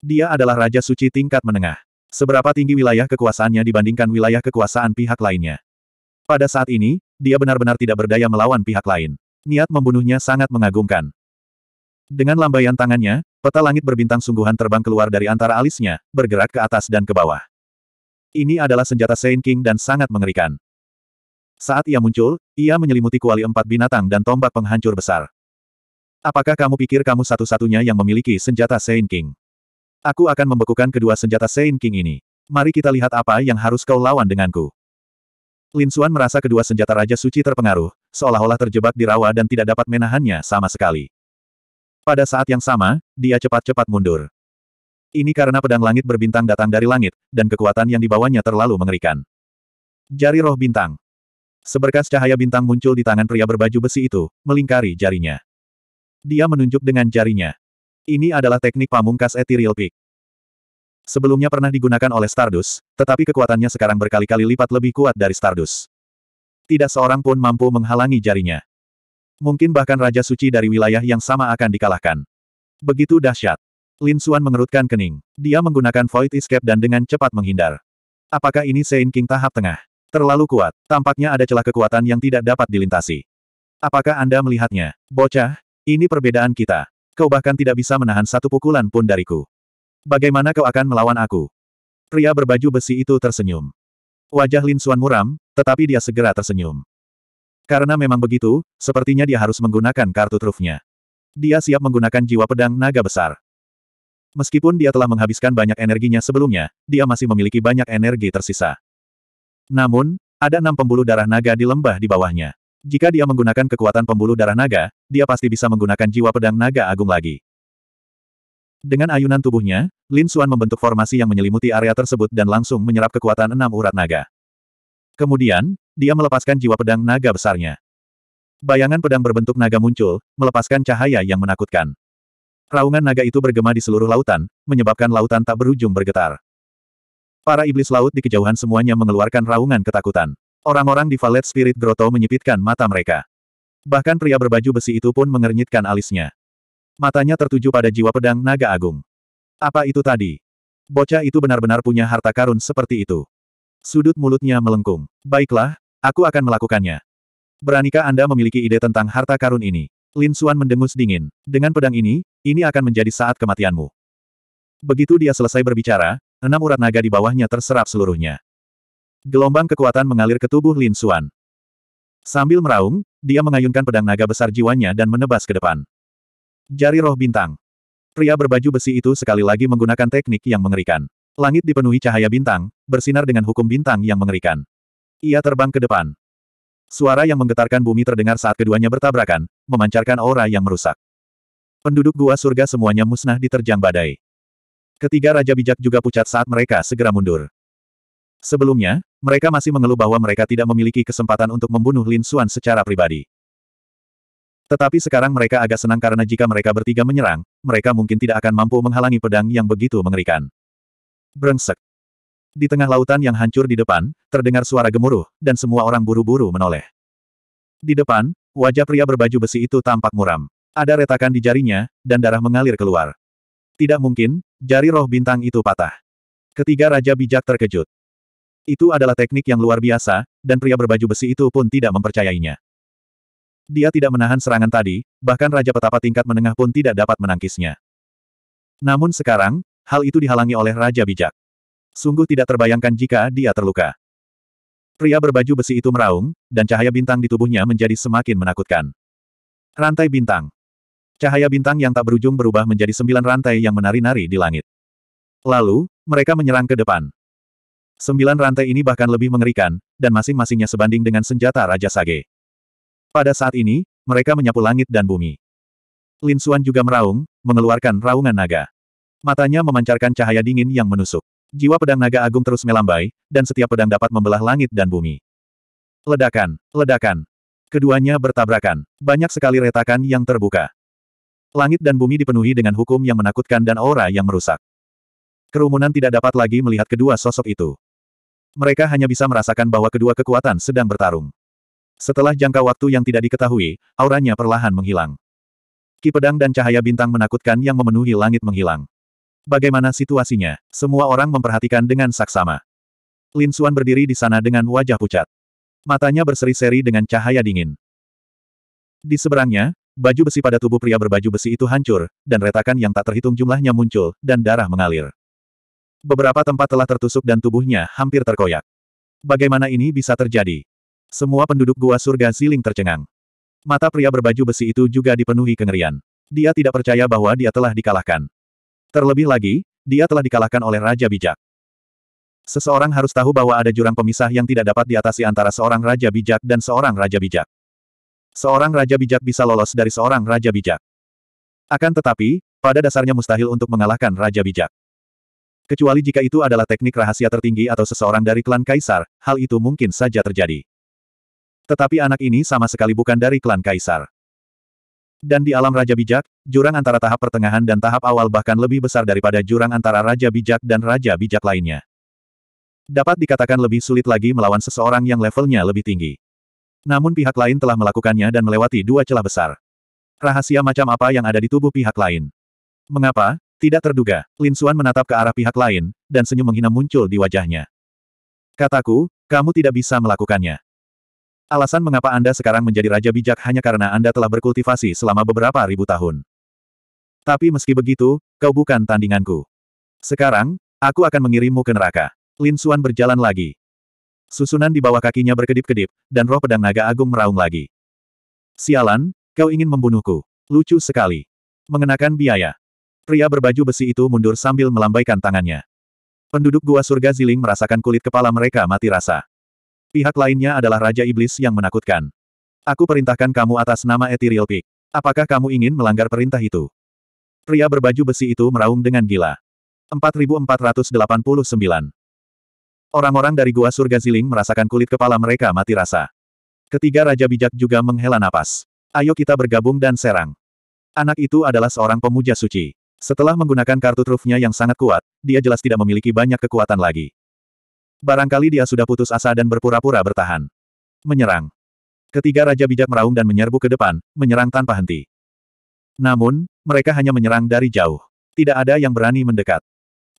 Dia adalah Raja Suci tingkat menengah. Seberapa tinggi wilayah kekuasaannya dibandingkan wilayah kekuasaan pihak lainnya. Pada saat ini, dia benar-benar tidak berdaya melawan pihak lain. Niat membunuhnya sangat mengagumkan. Dengan lambaian tangannya, peta langit berbintang sungguhan terbang keluar dari antara alisnya, bergerak ke atas dan ke bawah. Ini adalah senjata Saint King dan sangat mengerikan. Saat ia muncul, ia menyelimuti kuali empat binatang dan tombak penghancur besar. Apakah kamu pikir kamu satu-satunya yang memiliki senjata Saint King? Aku akan membekukan kedua senjata Saint King ini. Mari kita lihat apa yang harus kau lawan denganku. Lin Xuan merasa kedua senjata Raja Suci terpengaruh, seolah-olah terjebak di rawa dan tidak dapat menahannya sama sekali. Pada saat yang sama, dia cepat-cepat mundur. Ini karena pedang langit berbintang datang dari langit, dan kekuatan yang dibawanya terlalu mengerikan. Jari roh bintang. Seberkas cahaya bintang muncul di tangan pria berbaju besi itu, melingkari jarinya. Dia menunjuk dengan jarinya. Ini adalah teknik pamungkas Ethereal Peak. Sebelumnya pernah digunakan oleh Stardust, tetapi kekuatannya sekarang berkali-kali lipat lebih kuat dari Stardust. Tidak seorang pun mampu menghalangi jarinya. Mungkin bahkan Raja Suci dari wilayah yang sama akan dikalahkan. Begitu dahsyat. Lin Xuan mengerutkan kening. Dia menggunakan Void Escape dan dengan cepat menghindar. Apakah ini Sein King tahap tengah? Terlalu kuat. Tampaknya ada celah kekuatan yang tidak dapat dilintasi. Apakah Anda melihatnya? Bocah, ini perbedaan kita kau bahkan tidak bisa menahan satu pukulan pun dariku. Bagaimana kau akan melawan aku? Pria berbaju besi itu tersenyum. Wajah Lin Xuan muram, tetapi dia segera tersenyum. Karena memang begitu, sepertinya dia harus menggunakan kartu trufnya. Dia siap menggunakan jiwa pedang naga besar. Meskipun dia telah menghabiskan banyak energinya sebelumnya, dia masih memiliki banyak energi tersisa. Namun, ada enam pembuluh darah naga di lembah di bawahnya. Jika dia menggunakan kekuatan pembuluh darah naga, dia pasti bisa menggunakan jiwa pedang naga agung lagi. Dengan ayunan tubuhnya, Lin Xuan membentuk formasi yang menyelimuti area tersebut dan langsung menyerap kekuatan enam urat naga. Kemudian, dia melepaskan jiwa pedang naga besarnya. Bayangan pedang berbentuk naga muncul, melepaskan cahaya yang menakutkan. Raungan naga itu bergema di seluruh lautan, menyebabkan lautan tak berujung bergetar. Para iblis laut di kejauhan semuanya mengeluarkan raungan ketakutan. Orang-orang di Valet Spirit Grotto menyipitkan mata mereka. Bahkan pria berbaju besi itu pun mengernyitkan alisnya. Matanya tertuju pada jiwa pedang naga agung. Apa itu tadi? Bocah itu benar-benar punya harta karun seperti itu. Sudut mulutnya melengkung. Baiklah, aku akan melakukannya. Beranikah Anda memiliki ide tentang harta karun ini? Lin Xuan mendengus dingin. Dengan pedang ini, ini akan menjadi saat kematianmu. Begitu dia selesai berbicara, enam urat naga di bawahnya terserap seluruhnya. Gelombang kekuatan mengalir ke tubuh Lin Xuan. Sambil meraung, dia mengayunkan pedang naga besar jiwanya dan menebas ke depan. Jari roh bintang. Pria berbaju besi itu sekali lagi menggunakan teknik yang mengerikan. Langit dipenuhi cahaya bintang, bersinar dengan hukum bintang yang mengerikan. Ia terbang ke depan. Suara yang menggetarkan bumi terdengar saat keduanya bertabrakan, memancarkan aura yang merusak. Penduduk gua surga semuanya musnah diterjang badai. Ketiga raja bijak juga pucat saat mereka segera mundur. Sebelumnya, mereka masih mengeluh bahwa mereka tidak memiliki kesempatan untuk membunuh Lin Xuan secara pribadi. Tetapi sekarang mereka agak senang karena jika mereka bertiga menyerang, mereka mungkin tidak akan mampu menghalangi pedang yang begitu mengerikan. Brengsek. Di tengah lautan yang hancur di depan, terdengar suara gemuruh, dan semua orang buru-buru menoleh. Di depan, wajah pria berbaju besi itu tampak muram. Ada retakan di jarinya, dan darah mengalir keluar. Tidak mungkin, jari roh bintang itu patah. Ketiga Raja Bijak terkejut. Itu adalah teknik yang luar biasa, dan pria berbaju besi itu pun tidak mempercayainya. Dia tidak menahan serangan tadi, bahkan Raja Petapa tingkat menengah pun tidak dapat menangkisnya. Namun sekarang, hal itu dihalangi oleh Raja Bijak. Sungguh tidak terbayangkan jika dia terluka. Pria berbaju besi itu meraung, dan cahaya bintang di tubuhnya menjadi semakin menakutkan. Rantai bintang. Cahaya bintang yang tak berujung berubah menjadi sembilan rantai yang menari-nari di langit. Lalu, mereka menyerang ke depan. Sembilan rantai ini bahkan lebih mengerikan, dan masing-masingnya sebanding dengan senjata Raja Sage. Pada saat ini, mereka menyapu langit dan bumi. Lin Xuan juga meraung, mengeluarkan raungan naga. Matanya memancarkan cahaya dingin yang menusuk. Jiwa pedang naga agung terus melambai, dan setiap pedang dapat membelah langit dan bumi. Ledakan, ledakan. Keduanya bertabrakan. Banyak sekali retakan yang terbuka. Langit dan bumi dipenuhi dengan hukum yang menakutkan dan aura yang merusak. Kerumunan tidak dapat lagi melihat kedua sosok itu. Mereka hanya bisa merasakan bahwa kedua kekuatan sedang bertarung. Setelah jangka waktu yang tidak diketahui, auranya perlahan menghilang. Ki pedang dan cahaya bintang menakutkan yang memenuhi langit menghilang. Bagaimana situasinya? Semua orang memperhatikan dengan saksama. Lin Xuan berdiri di sana dengan wajah pucat. Matanya berseri-seri dengan cahaya dingin. Di seberangnya, baju besi pada tubuh pria berbaju besi itu hancur, dan retakan yang tak terhitung jumlahnya muncul, dan darah mengalir. Beberapa tempat telah tertusuk dan tubuhnya hampir terkoyak. Bagaimana ini bisa terjadi? Semua penduduk gua surga siling tercengang. Mata pria berbaju besi itu juga dipenuhi kengerian. Dia tidak percaya bahwa dia telah dikalahkan. Terlebih lagi, dia telah dikalahkan oleh Raja Bijak. Seseorang harus tahu bahwa ada jurang pemisah yang tidak dapat diatasi antara seorang Raja Bijak dan seorang Raja Bijak. Seorang Raja Bijak bisa lolos dari seorang Raja Bijak. Akan tetapi, pada dasarnya mustahil untuk mengalahkan Raja Bijak. Kecuali jika itu adalah teknik rahasia tertinggi atau seseorang dari klan Kaisar, hal itu mungkin saja terjadi. Tetapi anak ini sama sekali bukan dari klan Kaisar. Dan di alam Raja Bijak, jurang antara tahap pertengahan dan tahap awal bahkan lebih besar daripada jurang antara Raja Bijak dan Raja Bijak lainnya. Dapat dikatakan lebih sulit lagi melawan seseorang yang levelnya lebih tinggi. Namun pihak lain telah melakukannya dan melewati dua celah besar. Rahasia macam apa yang ada di tubuh pihak lain? Mengapa, tidak terduga, Lin Suan menatap ke arah pihak lain, dan senyum menghina muncul di wajahnya. Kataku, kamu tidak bisa melakukannya. Alasan mengapa Anda sekarang menjadi raja bijak hanya karena Anda telah berkultivasi selama beberapa ribu tahun. Tapi meski begitu, kau bukan tandinganku. Sekarang, aku akan mengirimmu ke neraka. Lin Suan berjalan lagi. Susunan di bawah kakinya berkedip-kedip, dan roh pedang naga agung meraung lagi. Sialan, kau ingin membunuhku. Lucu sekali. Mengenakan biaya. Pria berbaju besi itu mundur sambil melambaikan tangannya. Penduduk gua surga Ziling merasakan kulit kepala mereka mati rasa. Pihak lainnya adalah Raja Iblis yang menakutkan. Aku perintahkan kamu atas nama Ethereal Peak. Apakah kamu ingin melanggar perintah itu? Pria berbaju besi itu meraung dengan gila. 4489 Orang-orang dari gua surga Ziling merasakan kulit kepala mereka mati rasa. Ketiga Raja Bijak juga menghela napas. Ayo kita bergabung dan serang. Anak itu adalah seorang pemuja suci. Setelah menggunakan kartu trufnya yang sangat kuat, dia jelas tidak memiliki banyak kekuatan lagi. Barangkali dia sudah putus asa dan berpura-pura bertahan. Menyerang. Ketiga Raja Bijak meraung dan menyerbu ke depan, menyerang tanpa henti. Namun, mereka hanya menyerang dari jauh. Tidak ada yang berani mendekat.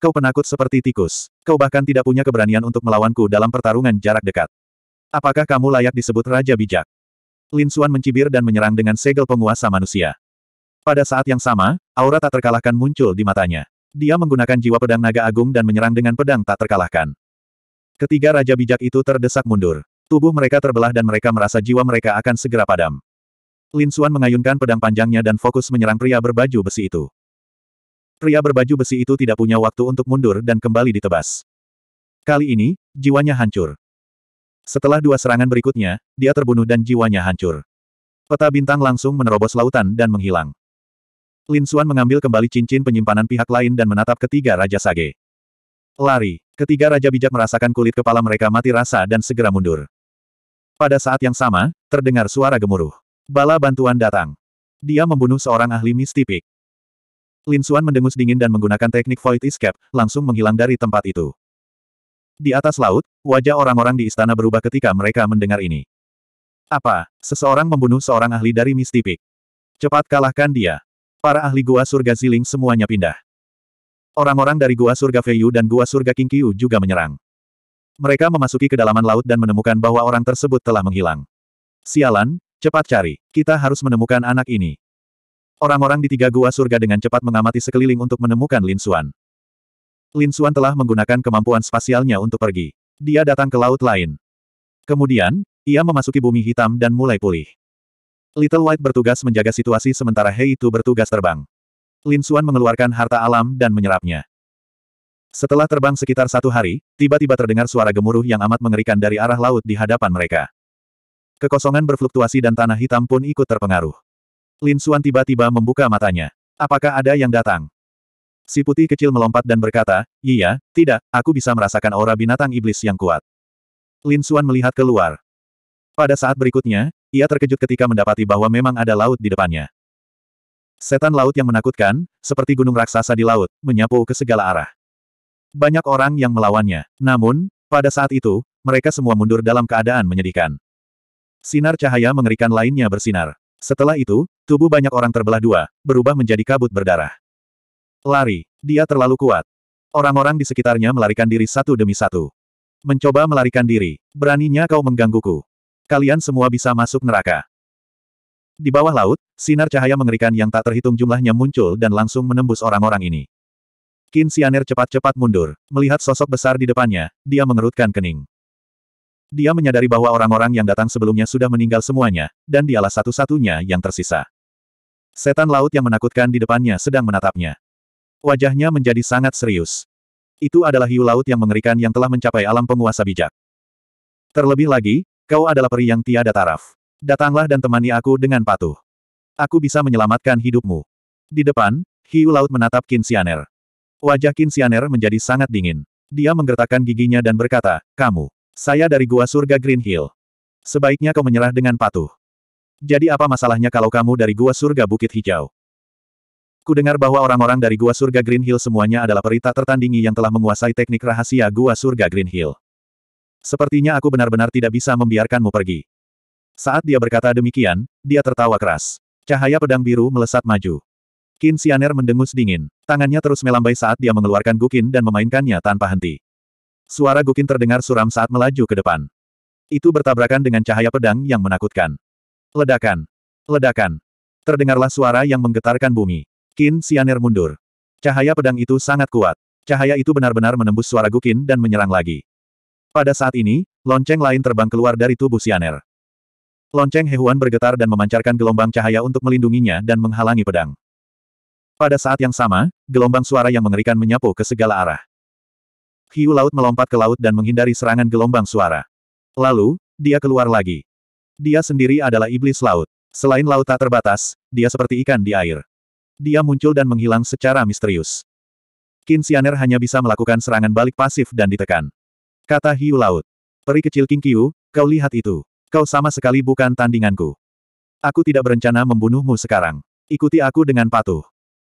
Kau penakut seperti tikus. Kau bahkan tidak punya keberanian untuk melawanku dalam pertarungan jarak dekat. Apakah kamu layak disebut Raja Bijak? Lin Suan mencibir dan menyerang dengan segel penguasa manusia. Pada saat yang sama, aura tak terkalahkan muncul di matanya. Dia menggunakan jiwa pedang naga agung dan menyerang dengan pedang tak terkalahkan. Ketiga raja bijak itu terdesak mundur. Tubuh mereka terbelah dan mereka merasa jiwa mereka akan segera padam. Lin Suan mengayunkan pedang panjangnya dan fokus menyerang pria berbaju besi itu. Pria berbaju besi itu tidak punya waktu untuk mundur dan kembali ditebas. Kali ini, jiwanya hancur. Setelah dua serangan berikutnya, dia terbunuh dan jiwanya hancur. Peta bintang langsung menerobos lautan dan menghilang. Lin Suan mengambil kembali cincin penyimpanan pihak lain dan menatap ketiga Raja Sage. Lari. Ketiga Raja Bijak merasakan kulit kepala mereka mati rasa dan segera mundur. Pada saat yang sama, terdengar suara gemuruh. Bala bantuan datang. Dia membunuh seorang ahli mistipik. Lin Suan mendengus dingin dan menggunakan teknik Void Escape, langsung menghilang dari tempat itu. Di atas laut, wajah orang-orang di istana berubah ketika mereka mendengar ini. Apa? Seseorang membunuh seorang ahli dari mistipik? Cepat kalahkan dia. Para ahli gua surga Ziling semuanya pindah. Orang-orang dari gua surga Feiyu dan gua surga Kingqiu juga menyerang. Mereka memasuki kedalaman laut dan menemukan bahwa orang tersebut telah menghilang. Sialan, cepat cari. Kita harus menemukan anak ini. Orang-orang di tiga gua surga dengan cepat mengamati sekeliling untuk menemukan Lin Xuan. Lin Xuan telah menggunakan kemampuan spasialnya untuk pergi. Dia datang ke laut lain. Kemudian, ia memasuki bumi hitam dan mulai pulih. Little White bertugas menjaga situasi sementara Hei itu bertugas terbang. Lin Xuan mengeluarkan harta alam dan menyerapnya. Setelah terbang sekitar satu hari, tiba-tiba terdengar suara gemuruh yang amat mengerikan dari arah laut di hadapan mereka. Kekosongan berfluktuasi dan tanah hitam pun ikut terpengaruh. Lin Xuan tiba-tiba membuka matanya. Apakah ada yang datang? Si putih kecil melompat dan berkata, Iya, tidak, aku bisa merasakan aura binatang iblis yang kuat. Lin Xuan melihat keluar. Pada saat berikutnya, ia terkejut ketika mendapati bahwa memang ada laut di depannya. Setan laut yang menakutkan, seperti gunung raksasa di laut, menyapu ke segala arah. Banyak orang yang melawannya. Namun, pada saat itu, mereka semua mundur dalam keadaan menyedihkan. Sinar cahaya mengerikan lainnya bersinar. Setelah itu, tubuh banyak orang terbelah dua, berubah menjadi kabut berdarah. Lari. Dia terlalu kuat. Orang-orang di sekitarnya melarikan diri satu demi satu. Mencoba melarikan diri. Beraninya kau menggangguku kalian semua bisa masuk neraka. Di bawah laut, sinar cahaya mengerikan yang tak terhitung jumlahnya muncul dan langsung menembus orang-orang ini. Qin Xianer cepat-cepat mundur, melihat sosok besar di depannya, dia mengerutkan kening. Dia menyadari bahwa orang-orang yang datang sebelumnya sudah meninggal semuanya, dan dialah satu-satunya yang tersisa. Setan laut yang menakutkan di depannya sedang menatapnya. Wajahnya menjadi sangat serius. Itu adalah hiu laut yang mengerikan yang telah mencapai alam penguasa bijak. Terlebih lagi, Kau adalah peri yang tiada taraf. Datanglah dan temani aku dengan patuh. Aku bisa menyelamatkan hidupmu. Di depan, Hiu Laut menatap Kinsianer. Wajah Kinsianer menjadi sangat dingin. Dia menggertakkan giginya dan berkata, Kamu, saya dari gua surga Green Hill. Sebaiknya kau menyerah dengan patuh. Jadi apa masalahnya kalau kamu dari gua surga Bukit Hijau? Kudengar bahwa orang-orang dari gua surga Green Hill semuanya adalah perita tertandingi yang telah menguasai teknik rahasia gua surga Green Hill. Sepertinya aku benar-benar tidak bisa membiarkanmu pergi. Saat dia berkata demikian, dia tertawa keras. Cahaya pedang biru melesat maju. Qin Xianer mendengus dingin. Tangannya terus melambai saat dia mengeluarkan Gukin dan memainkannya tanpa henti. Suara Gukin terdengar suram saat melaju ke depan. Itu bertabrakan dengan cahaya pedang yang menakutkan. Ledakan! Ledakan! Terdengarlah suara yang menggetarkan bumi. Qin Xianer mundur. Cahaya pedang itu sangat kuat. Cahaya itu benar-benar menembus suara Gukin dan menyerang lagi. Pada saat ini, lonceng lain terbang keluar dari tubuh Sianer. Lonceng Hehuan bergetar dan memancarkan gelombang cahaya untuk melindunginya dan menghalangi pedang. Pada saat yang sama, gelombang suara yang mengerikan menyapu ke segala arah. Hiu laut melompat ke laut dan menghindari serangan gelombang suara. Lalu, dia keluar lagi. Dia sendiri adalah iblis laut. Selain laut tak terbatas, dia seperti ikan di air. Dia muncul dan menghilang secara misterius. Qin Xianer hanya bisa melakukan serangan balik pasif dan ditekan. Kata hiu laut. Peri kecil king kiu kau lihat itu. Kau sama sekali bukan tandinganku. Aku tidak berencana membunuhmu sekarang. Ikuti aku dengan patuh.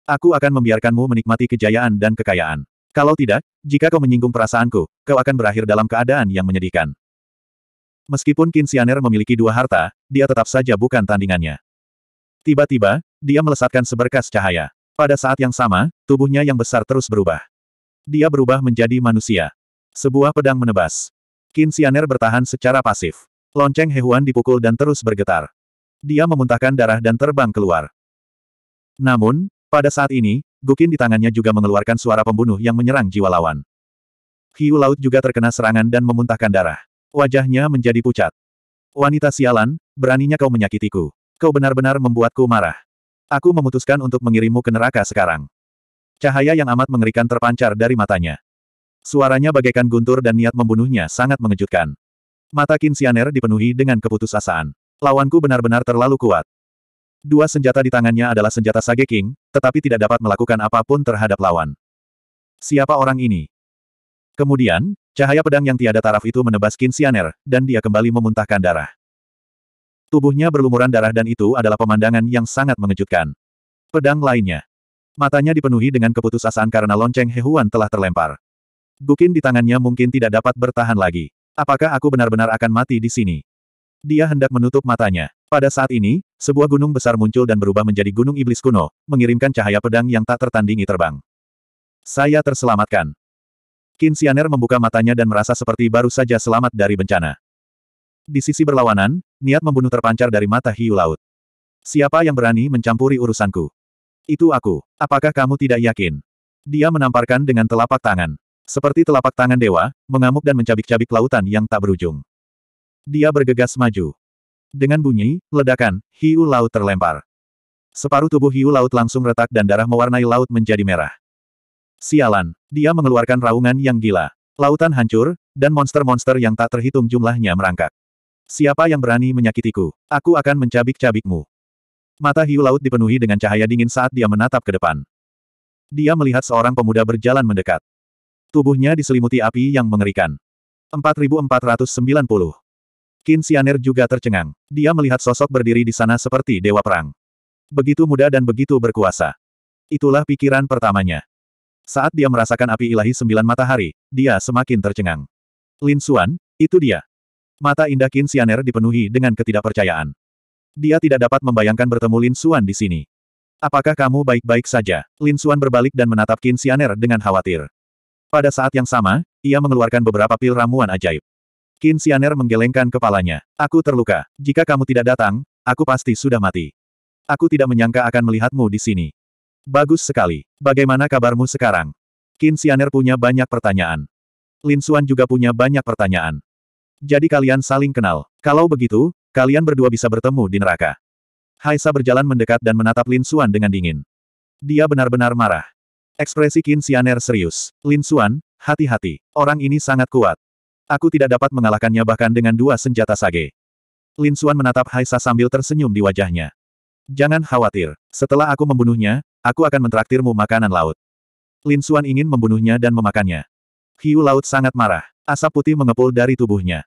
Aku akan membiarkanmu menikmati kejayaan dan kekayaan. Kalau tidak, jika kau menyinggung perasaanku, kau akan berakhir dalam keadaan yang menyedihkan. Meskipun Kinsianer memiliki dua harta, dia tetap saja bukan tandingannya. Tiba-tiba, dia melesatkan seberkas cahaya. Pada saat yang sama, tubuhnya yang besar terus berubah. Dia berubah menjadi manusia. Sebuah pedang menebas. Qin Xianer bertahan secara pasif. Lonceng hewan dipukul dan terus bergetar. Dia memuntahkan darah dan terbang keluar. Namun, pada saat ini, Gukin di tangannya juga mengeluarkan suara pembunuh yang menyerang jiwa lawan. Hiu laut juga terkena serangan dan memuntahkan darah. Wajahnya menjadi pucat. Wanita sialan, beraninya kau menyakitiku. Kau benar-benar membuatku marah. Aku memutuskan untuk mengirimmu ke neraka sekarang. Cahaya yang amat mengerikan terpancar dari matanya. Suaranya bagaikan guntur dan niat membunuhnya sangat mengejutkan. Mata Kinsianer dipenuhi dengan keputusasaan. Lawanku benar-benar terlalu kuat. Dua senjata di tangannya adalah senjata Sage King, tetapi tidak dapat melakukan apapun terhadap lawan. Siapa orang ini? Kemudian, cahaya pedang yang tiada taraf itu menebas Kinsianer, dan dia kembali memuntahkan darah. Tubuhnya berlumuran darah dan itu adalah pemandangan yang sangat mengejutkan. Pedang lainnya. Matanya dipenuhi dengan keputusasaan karena lonceng Hehuan telah terlempar. Bukin di tangannya mungkin tidak dapat bertahan lagi. Apakah aku benar-benar akan mati di sini? Dia hendak menutup matanya. Pada saat ini, sebuah gunung besar muncul dan berubah menjadi gunung iblis kuno, mengirimkan cahaya pedang yang tak tertandingi terbang. Saya terselamatkan. Kinsianer membuka matanya dan merasa seperti baru saja selamat dari bencana. Di sisi berlawanan, niat membunuh terpancar dari mata hiu laut. Siapa yang berani mencampuri urusanku? Itu aku. Apakah kamu tidak yakin? Dia menamparkan dengan telapak tangan. Seperti telapak tangan dewa, mengamuk dan mencabik-cabik lautan yang tak berujung. Dia bergegas maju. Dengan bunyi, ledakan, hiu laut terlempar. Separuh tubuh hiu laut langsung retak dan darah mewarnai laut menjadi merah. Sialan, dia mengeluarkan raungan yang gila. Lautan hancur, dan monster-monster yang tak terhitung jumlahnya merangkak. Siapa yang berani menyakitiku? Aku akan mencabik-cabikmu. Mata hiu laut dipenuhi dengan cahaya dingin saat dia menatap ke depan. Dia melihat seorang pemuda berjalan mendekat. Tubuhnya diselimuti api yang mengerikan. 4490. Qin Xianer juga tercengang. Dia melihat sosok berdiri di sana seperti dewa perang. Begitu muda dan begitu berkuasa. Itulah pikiran pertamanya. Saat dia merasakan api ilahi sembilan matahari, dia semakin tercengang. Lin Xuan, itu dia. Mata indah Qin Xianer dipenuhi dengan ketidakpercayaan. Dia tidak dapat membayangkan bertemu Lin Xuan di sini. Apakah kamu baik-baik saja? Lin Xuan berbalik dan menatap Qin Xianer dengan khawatir. Pada saat yang sama, ia mengeluarkan beberapa pil ramuan ajaib. Qin Xianer menggelengkan kepalanya. Aku terluka. Jika kamu tidak datang, aku pasti sudah mati. Aku tidak menyangka akan melihatmu di sini. Bagus sekali. Bagaimana kabarmu sekarang? Qin Xianer punya banyak pertanyaan. Lin Xuan juga punya banyak pertanyaan. Jadi kalian saling kenal. Kalau begitu, kalian berdua bisa bertemu di neraka. Haisa berjalan mendekat dan menatap Lin Xuan dengan dingin. Dia benar-benar marah. Ekspresi Qin Xianer serius. Lin Xuan, hati-hati. Orang ini sangat kuat. Aku tidak dapat mengalahkannya bahkan dengan dua senjata sage. Lin Xuan menatap Haisa sambil tersenyum di wajahnya. Jangan khawatir. Setelah aku membunuhnya, aku akan mentraktirmu makanan laut. Lin Xuan ingin membunuhnya dan memakannya. Hiu laut sangat marah. Asap putih mengepul dari tubuhnya.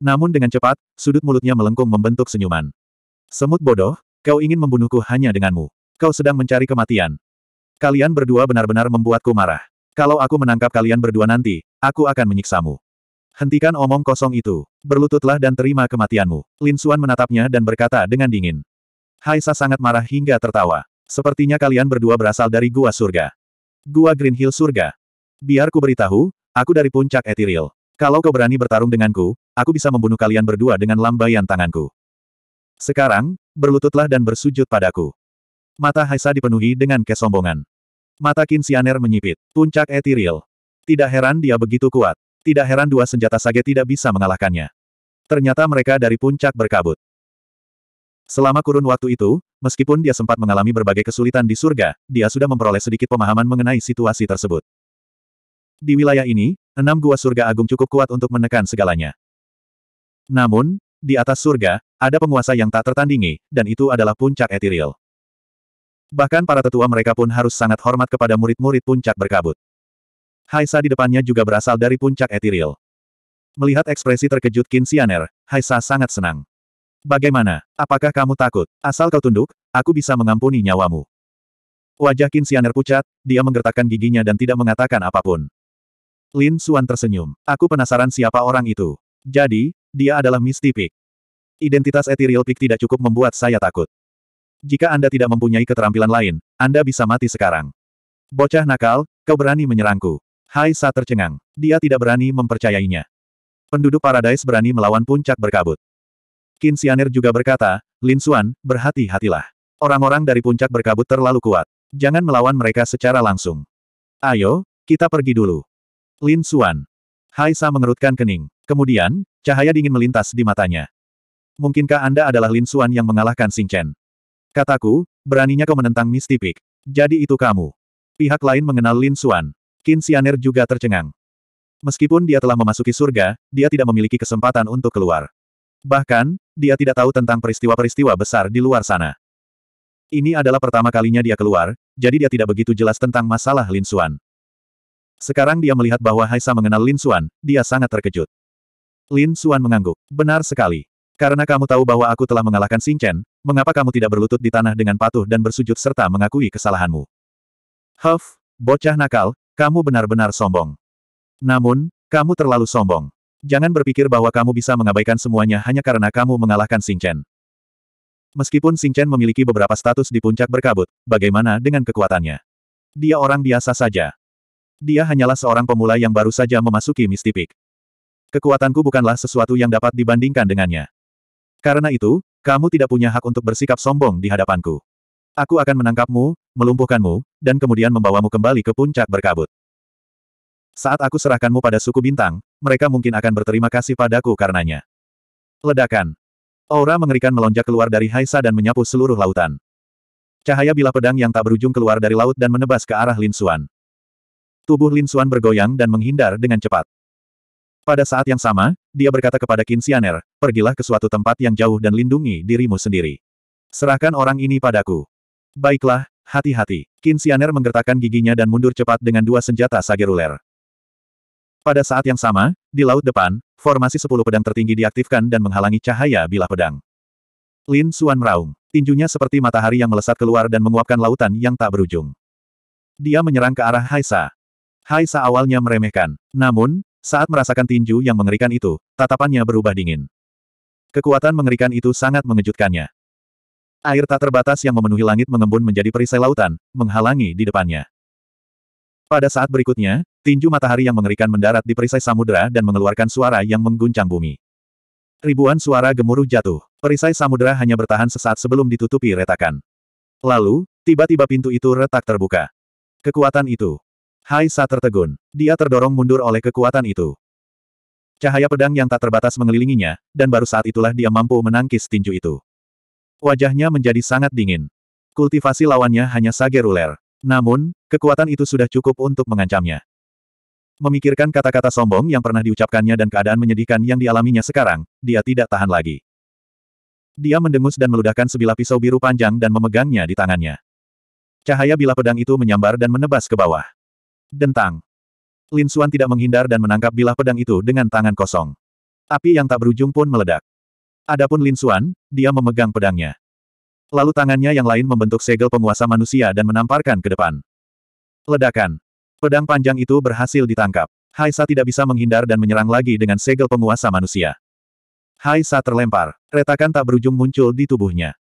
Namun dengan cepat, sudut mulutnya melengkung membentuk senyuman. Semut bodoh, kau ingin membunuhku hanya denganmu. Kau sedang mencari kematian. Kalian berdua benar-benar membuatku marah. Kalau aku menangkap kalian berdua nanti, aku akan menyiksamu. Hentikan omong kosong itu. Berlututlah dan terima kematianmu. Lin Xuan menatapnya dan berkata dengan dingin. Haisa sangat marah hingga tertawa. Sepertinya kalian berdua berasal dari gua surga. Gua Green Hill surga. Biar ku beritahu, aku dari puncak Ethereal. Kalau kau berani bertarung denganku, aku bisa membunuh kalian berdua dengan lambaian tanganku. Sekarang, berlututlah dan bersujud padaku. Mata Haisa dipenuhi dengan kesombongan. Mata Kinsianer menyipit. Puncak etiril. Tidak heran dia begitu kuat. Tidak heran dua senjata sage tidak bisa mengalahkannya. Ternyata mereka dari puncak berkabut. Selama kurun waktu itu, meskipun dia sempat mengalami berbagai kesulitan di surga, dia sudah memperoleh sedikit pemahaman mengenai situasi tersebut. Di wilayah ini, enam gua surga agung cukup kuat untuk menekan segalanya. Namun, di atas surga, ada penguasa yang tak tertandingi, dan itu adalah puncak etiril. Bahkan para tetua mereka pun harus sangat hormat kepada murid-murid puncak berkabut. Haisa di depannya juga berasal dari puncak etiril. Melihat ekspresi terkejut Qin Xianer, Haisa sangat senang. Bagaimana? Apakah kamu takut? Asal kau tunduk, aku bisa mengampuni nyawamu. Wajah Qin Xianer pucat, dia menggertakkan giginya dan tidak mengatakan apapun. Lin Suan tersenyum. Aku penasaran siapa orang itu. Jadi, dia adalah Misty Peak. Identitas Ethereal Peak tidak cukup membuat saya takut. Jika Anda tidak mempunyai keterampilan lain, Anda bisa mati sekarang. Bocah nakal, kau berani menyerangku. Hai Sa tercengang. Dia tidak berani mempercayainya. Penduduk Paradise berani melawan puncak berkabut. Qin Xianer juga berkata, Lin Xuan, berhati-hatilah. Orang-orang dari puncak berkabut terlalu kuat. Jangan melawan mereka secara langsung. Ayo, kita pergi dulu. Lin Xuan. Hai Sa mengerutkan kening. Kemudian, cahaya dingin melintas di matanya. Mungkinkah Anda adalah Lin Xuan yang mengalahkan Xing Chen? Kataku, beraninya kau menentang Mistipik. Jadi itu kamu. Pihak lain mengenal Lin Xuan. Qin Xianer juga tercengang. Meskipun dia telah memasuki surga, dia tidak memiliki kesempatan untuk keluar. Bahkan, dia tidak tahu tentang peristiwa-peristiwa besar di luar sana. Ini adalah pertama kalinya dia keluar, jadi dia tidak begitu jelas tentang masalah Lin Xuan. Sekarang dia melihat bahwa Haisa mengenal Lin Xuan, dia sangat terkejut. Lin Xuan mengangguk. Benar sekali. Karena kamu tahu bahwa aku telah mengalahkan Xing Chen, mengapa kamu tidak berlutut di tanah dengan patuh dan bersujud serta mengakui kesalahanmu? Huff, bocah nakal, kamu benar-benar sombong. Namun, kamu terlalu sombong. Jangan berpikir bahwa kamu bisa mengabaikan semuanya hanya karena kamu mengalahkan Xing Chen. Meskipun Xing Chen memiliki beberapa status di puncak berkabut, bagaimana dengan kekuatannya? Dia orang biasa saja. Dia hanyalah seorang pemula yang baru saja memasuki mistipik. Kekuatanku bukanlah sesuatu yang dapat dibandingkan dengannya. Karena itu, kamu tidak punya hak untuk bersikap sombong di hadapanku. Aku akan menangkapmu, melumpuhkanmu, dan kemudian membawamu kembali ke puncak berkabut. Saat aku serahkanmu pada suku bintang, mereka mungkin akan berterima kasih padaku karenanya. Ledakan. Aura mengerikan melonjak keluar dari Haisa dan menyapu seluruh lautan. Cahaya bila pedang yang tak berujung keluar dari laut dan menebas ke arah Lin Xuan. Tubuh Lin Xuan bergoyang dan menghindar dengan cepat. Pada saat yang sama, dia berkata kepada Kinsianer, pergilah ke suatu tempat yang jauh dan lindungi dirimu sendiri. Serahkan orang ini padaku. Baiklah, hati-hati. Kinsianer menggertakkan giginya dan mundur cepat dengan dua senjata Sageruler. Pada saat yang sama, di laut depan, formasi sepuluh pedang tertinggi diaktifkan dan menghalangi cahaya bilah pedang. Lin Suan meraung. Tinjunya seperti matahari yang melesat keluar dan menguapkan lautan yang tak berujung. Dia menyerang ke arah Haisa. Haisa awalnya meremehkan. Namun, saat merasakan tinju yang mengerikan itu, tatapannya berubah dingin. Kekuatan mengerikan itu sangat mengejutkannya. Air tak terbatas yang memenuhi langit mengembun menjadi perisai lautan, menghalangi di depannya. Pada saat berikutnya, tinju matahari yang mengerikan mendarat di perisai samudera dan mengeluarkan suara yang mengguncang bumi. Ribuan suara gemuruh jatuh. Perisai samudera hanya bertahan sesaat sebelum ditutupi retakan. Lalu, tiba-tiba pintu itu retak terbuka. Kekuatan itu, Hai Sa tertegun. Dia terdorong mundur oleh kekuatan itu. Cahaya pedang yang tak terbatas mengelilinginya, dan baru saat itulah dia mampu menangkis tinju itu. Wajahnya menjadi sangat dingin. Kultivasi lawannya hanya Sageruler. Namun, kekuatan itu sudah cukup untuk mengancamnya. Memikirkan kata-kata sombong yang pernah diucapkannya dan keadaan menyedihkan yang dialaminya sekarang, dia tidak tahan lagi. Dia mendengus dan meludahkan sebilah pisau biru panjang dan memegangnya di tangannya. Cahaya bilah pedang itu menyambar dan menebas ke bawah. Dentang. Lin Xuan tidak menghindar dan menangkap bilah pedang itu dengan tangan kosong. Api yang tak berujung pun meledak. Adapun Lin Xuan, dia memegang pedangnya. Lalu tangannya yang lain membentuk segel penguasa manusia dan menamparkan ke depan. Ledakan. Pedang panjang itu berhasil ditangkap. Haisa tidak bisa menghindar dan menyerang lagi dengan segel penguasa manusia. Haisa terlempar. Retakan tak berujung muncul di tubuhnya.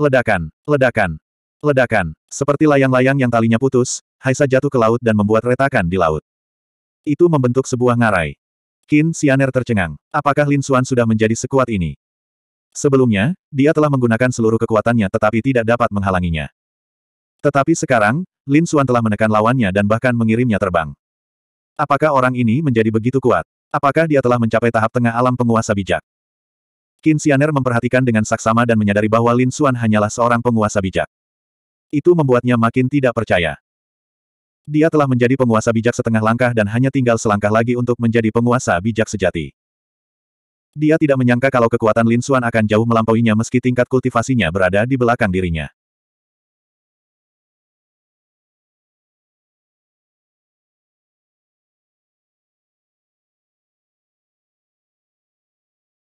Ledakan. Ledakan. Ledakan. Seperti layang-layang yang talinya putus, Haisa jatuh ke laut dan membuat retakan di laut. Itu membentuk sebuah ngarai. Qin Xianer tercengang. Apakah Lin Xuan sudah menjadi sekuat ini? Sebelumnya, dia telah menggunakan seluruh kekuatannya tetapi tidak dapat menghalanginya. Tetapi sekarang, Lin Xuan telah menekan lawannya dan bahkan mengirimnya terbang. Apakah orang ini menjadi begitu kuat? Apakah dia telah mencapai tahap tengah alam penguasa bijak? Qin Xianer memperhatikan dengan saksama dan menyadari bahwa Lin Xuan hanyalah seorang penguasa bijak. Itu membuatnya makin tidak percaya. Dia telah menjadi penguasa bijak setengah langkah dan hanya tinggal selangkah lagi untuk menjadi penguasa bijak sejati. Dia tidak menyangka kalau kekuatan Lin Xuan akan jauh melampauinya meski tingkat kultivasinya berada di belakang dirinya.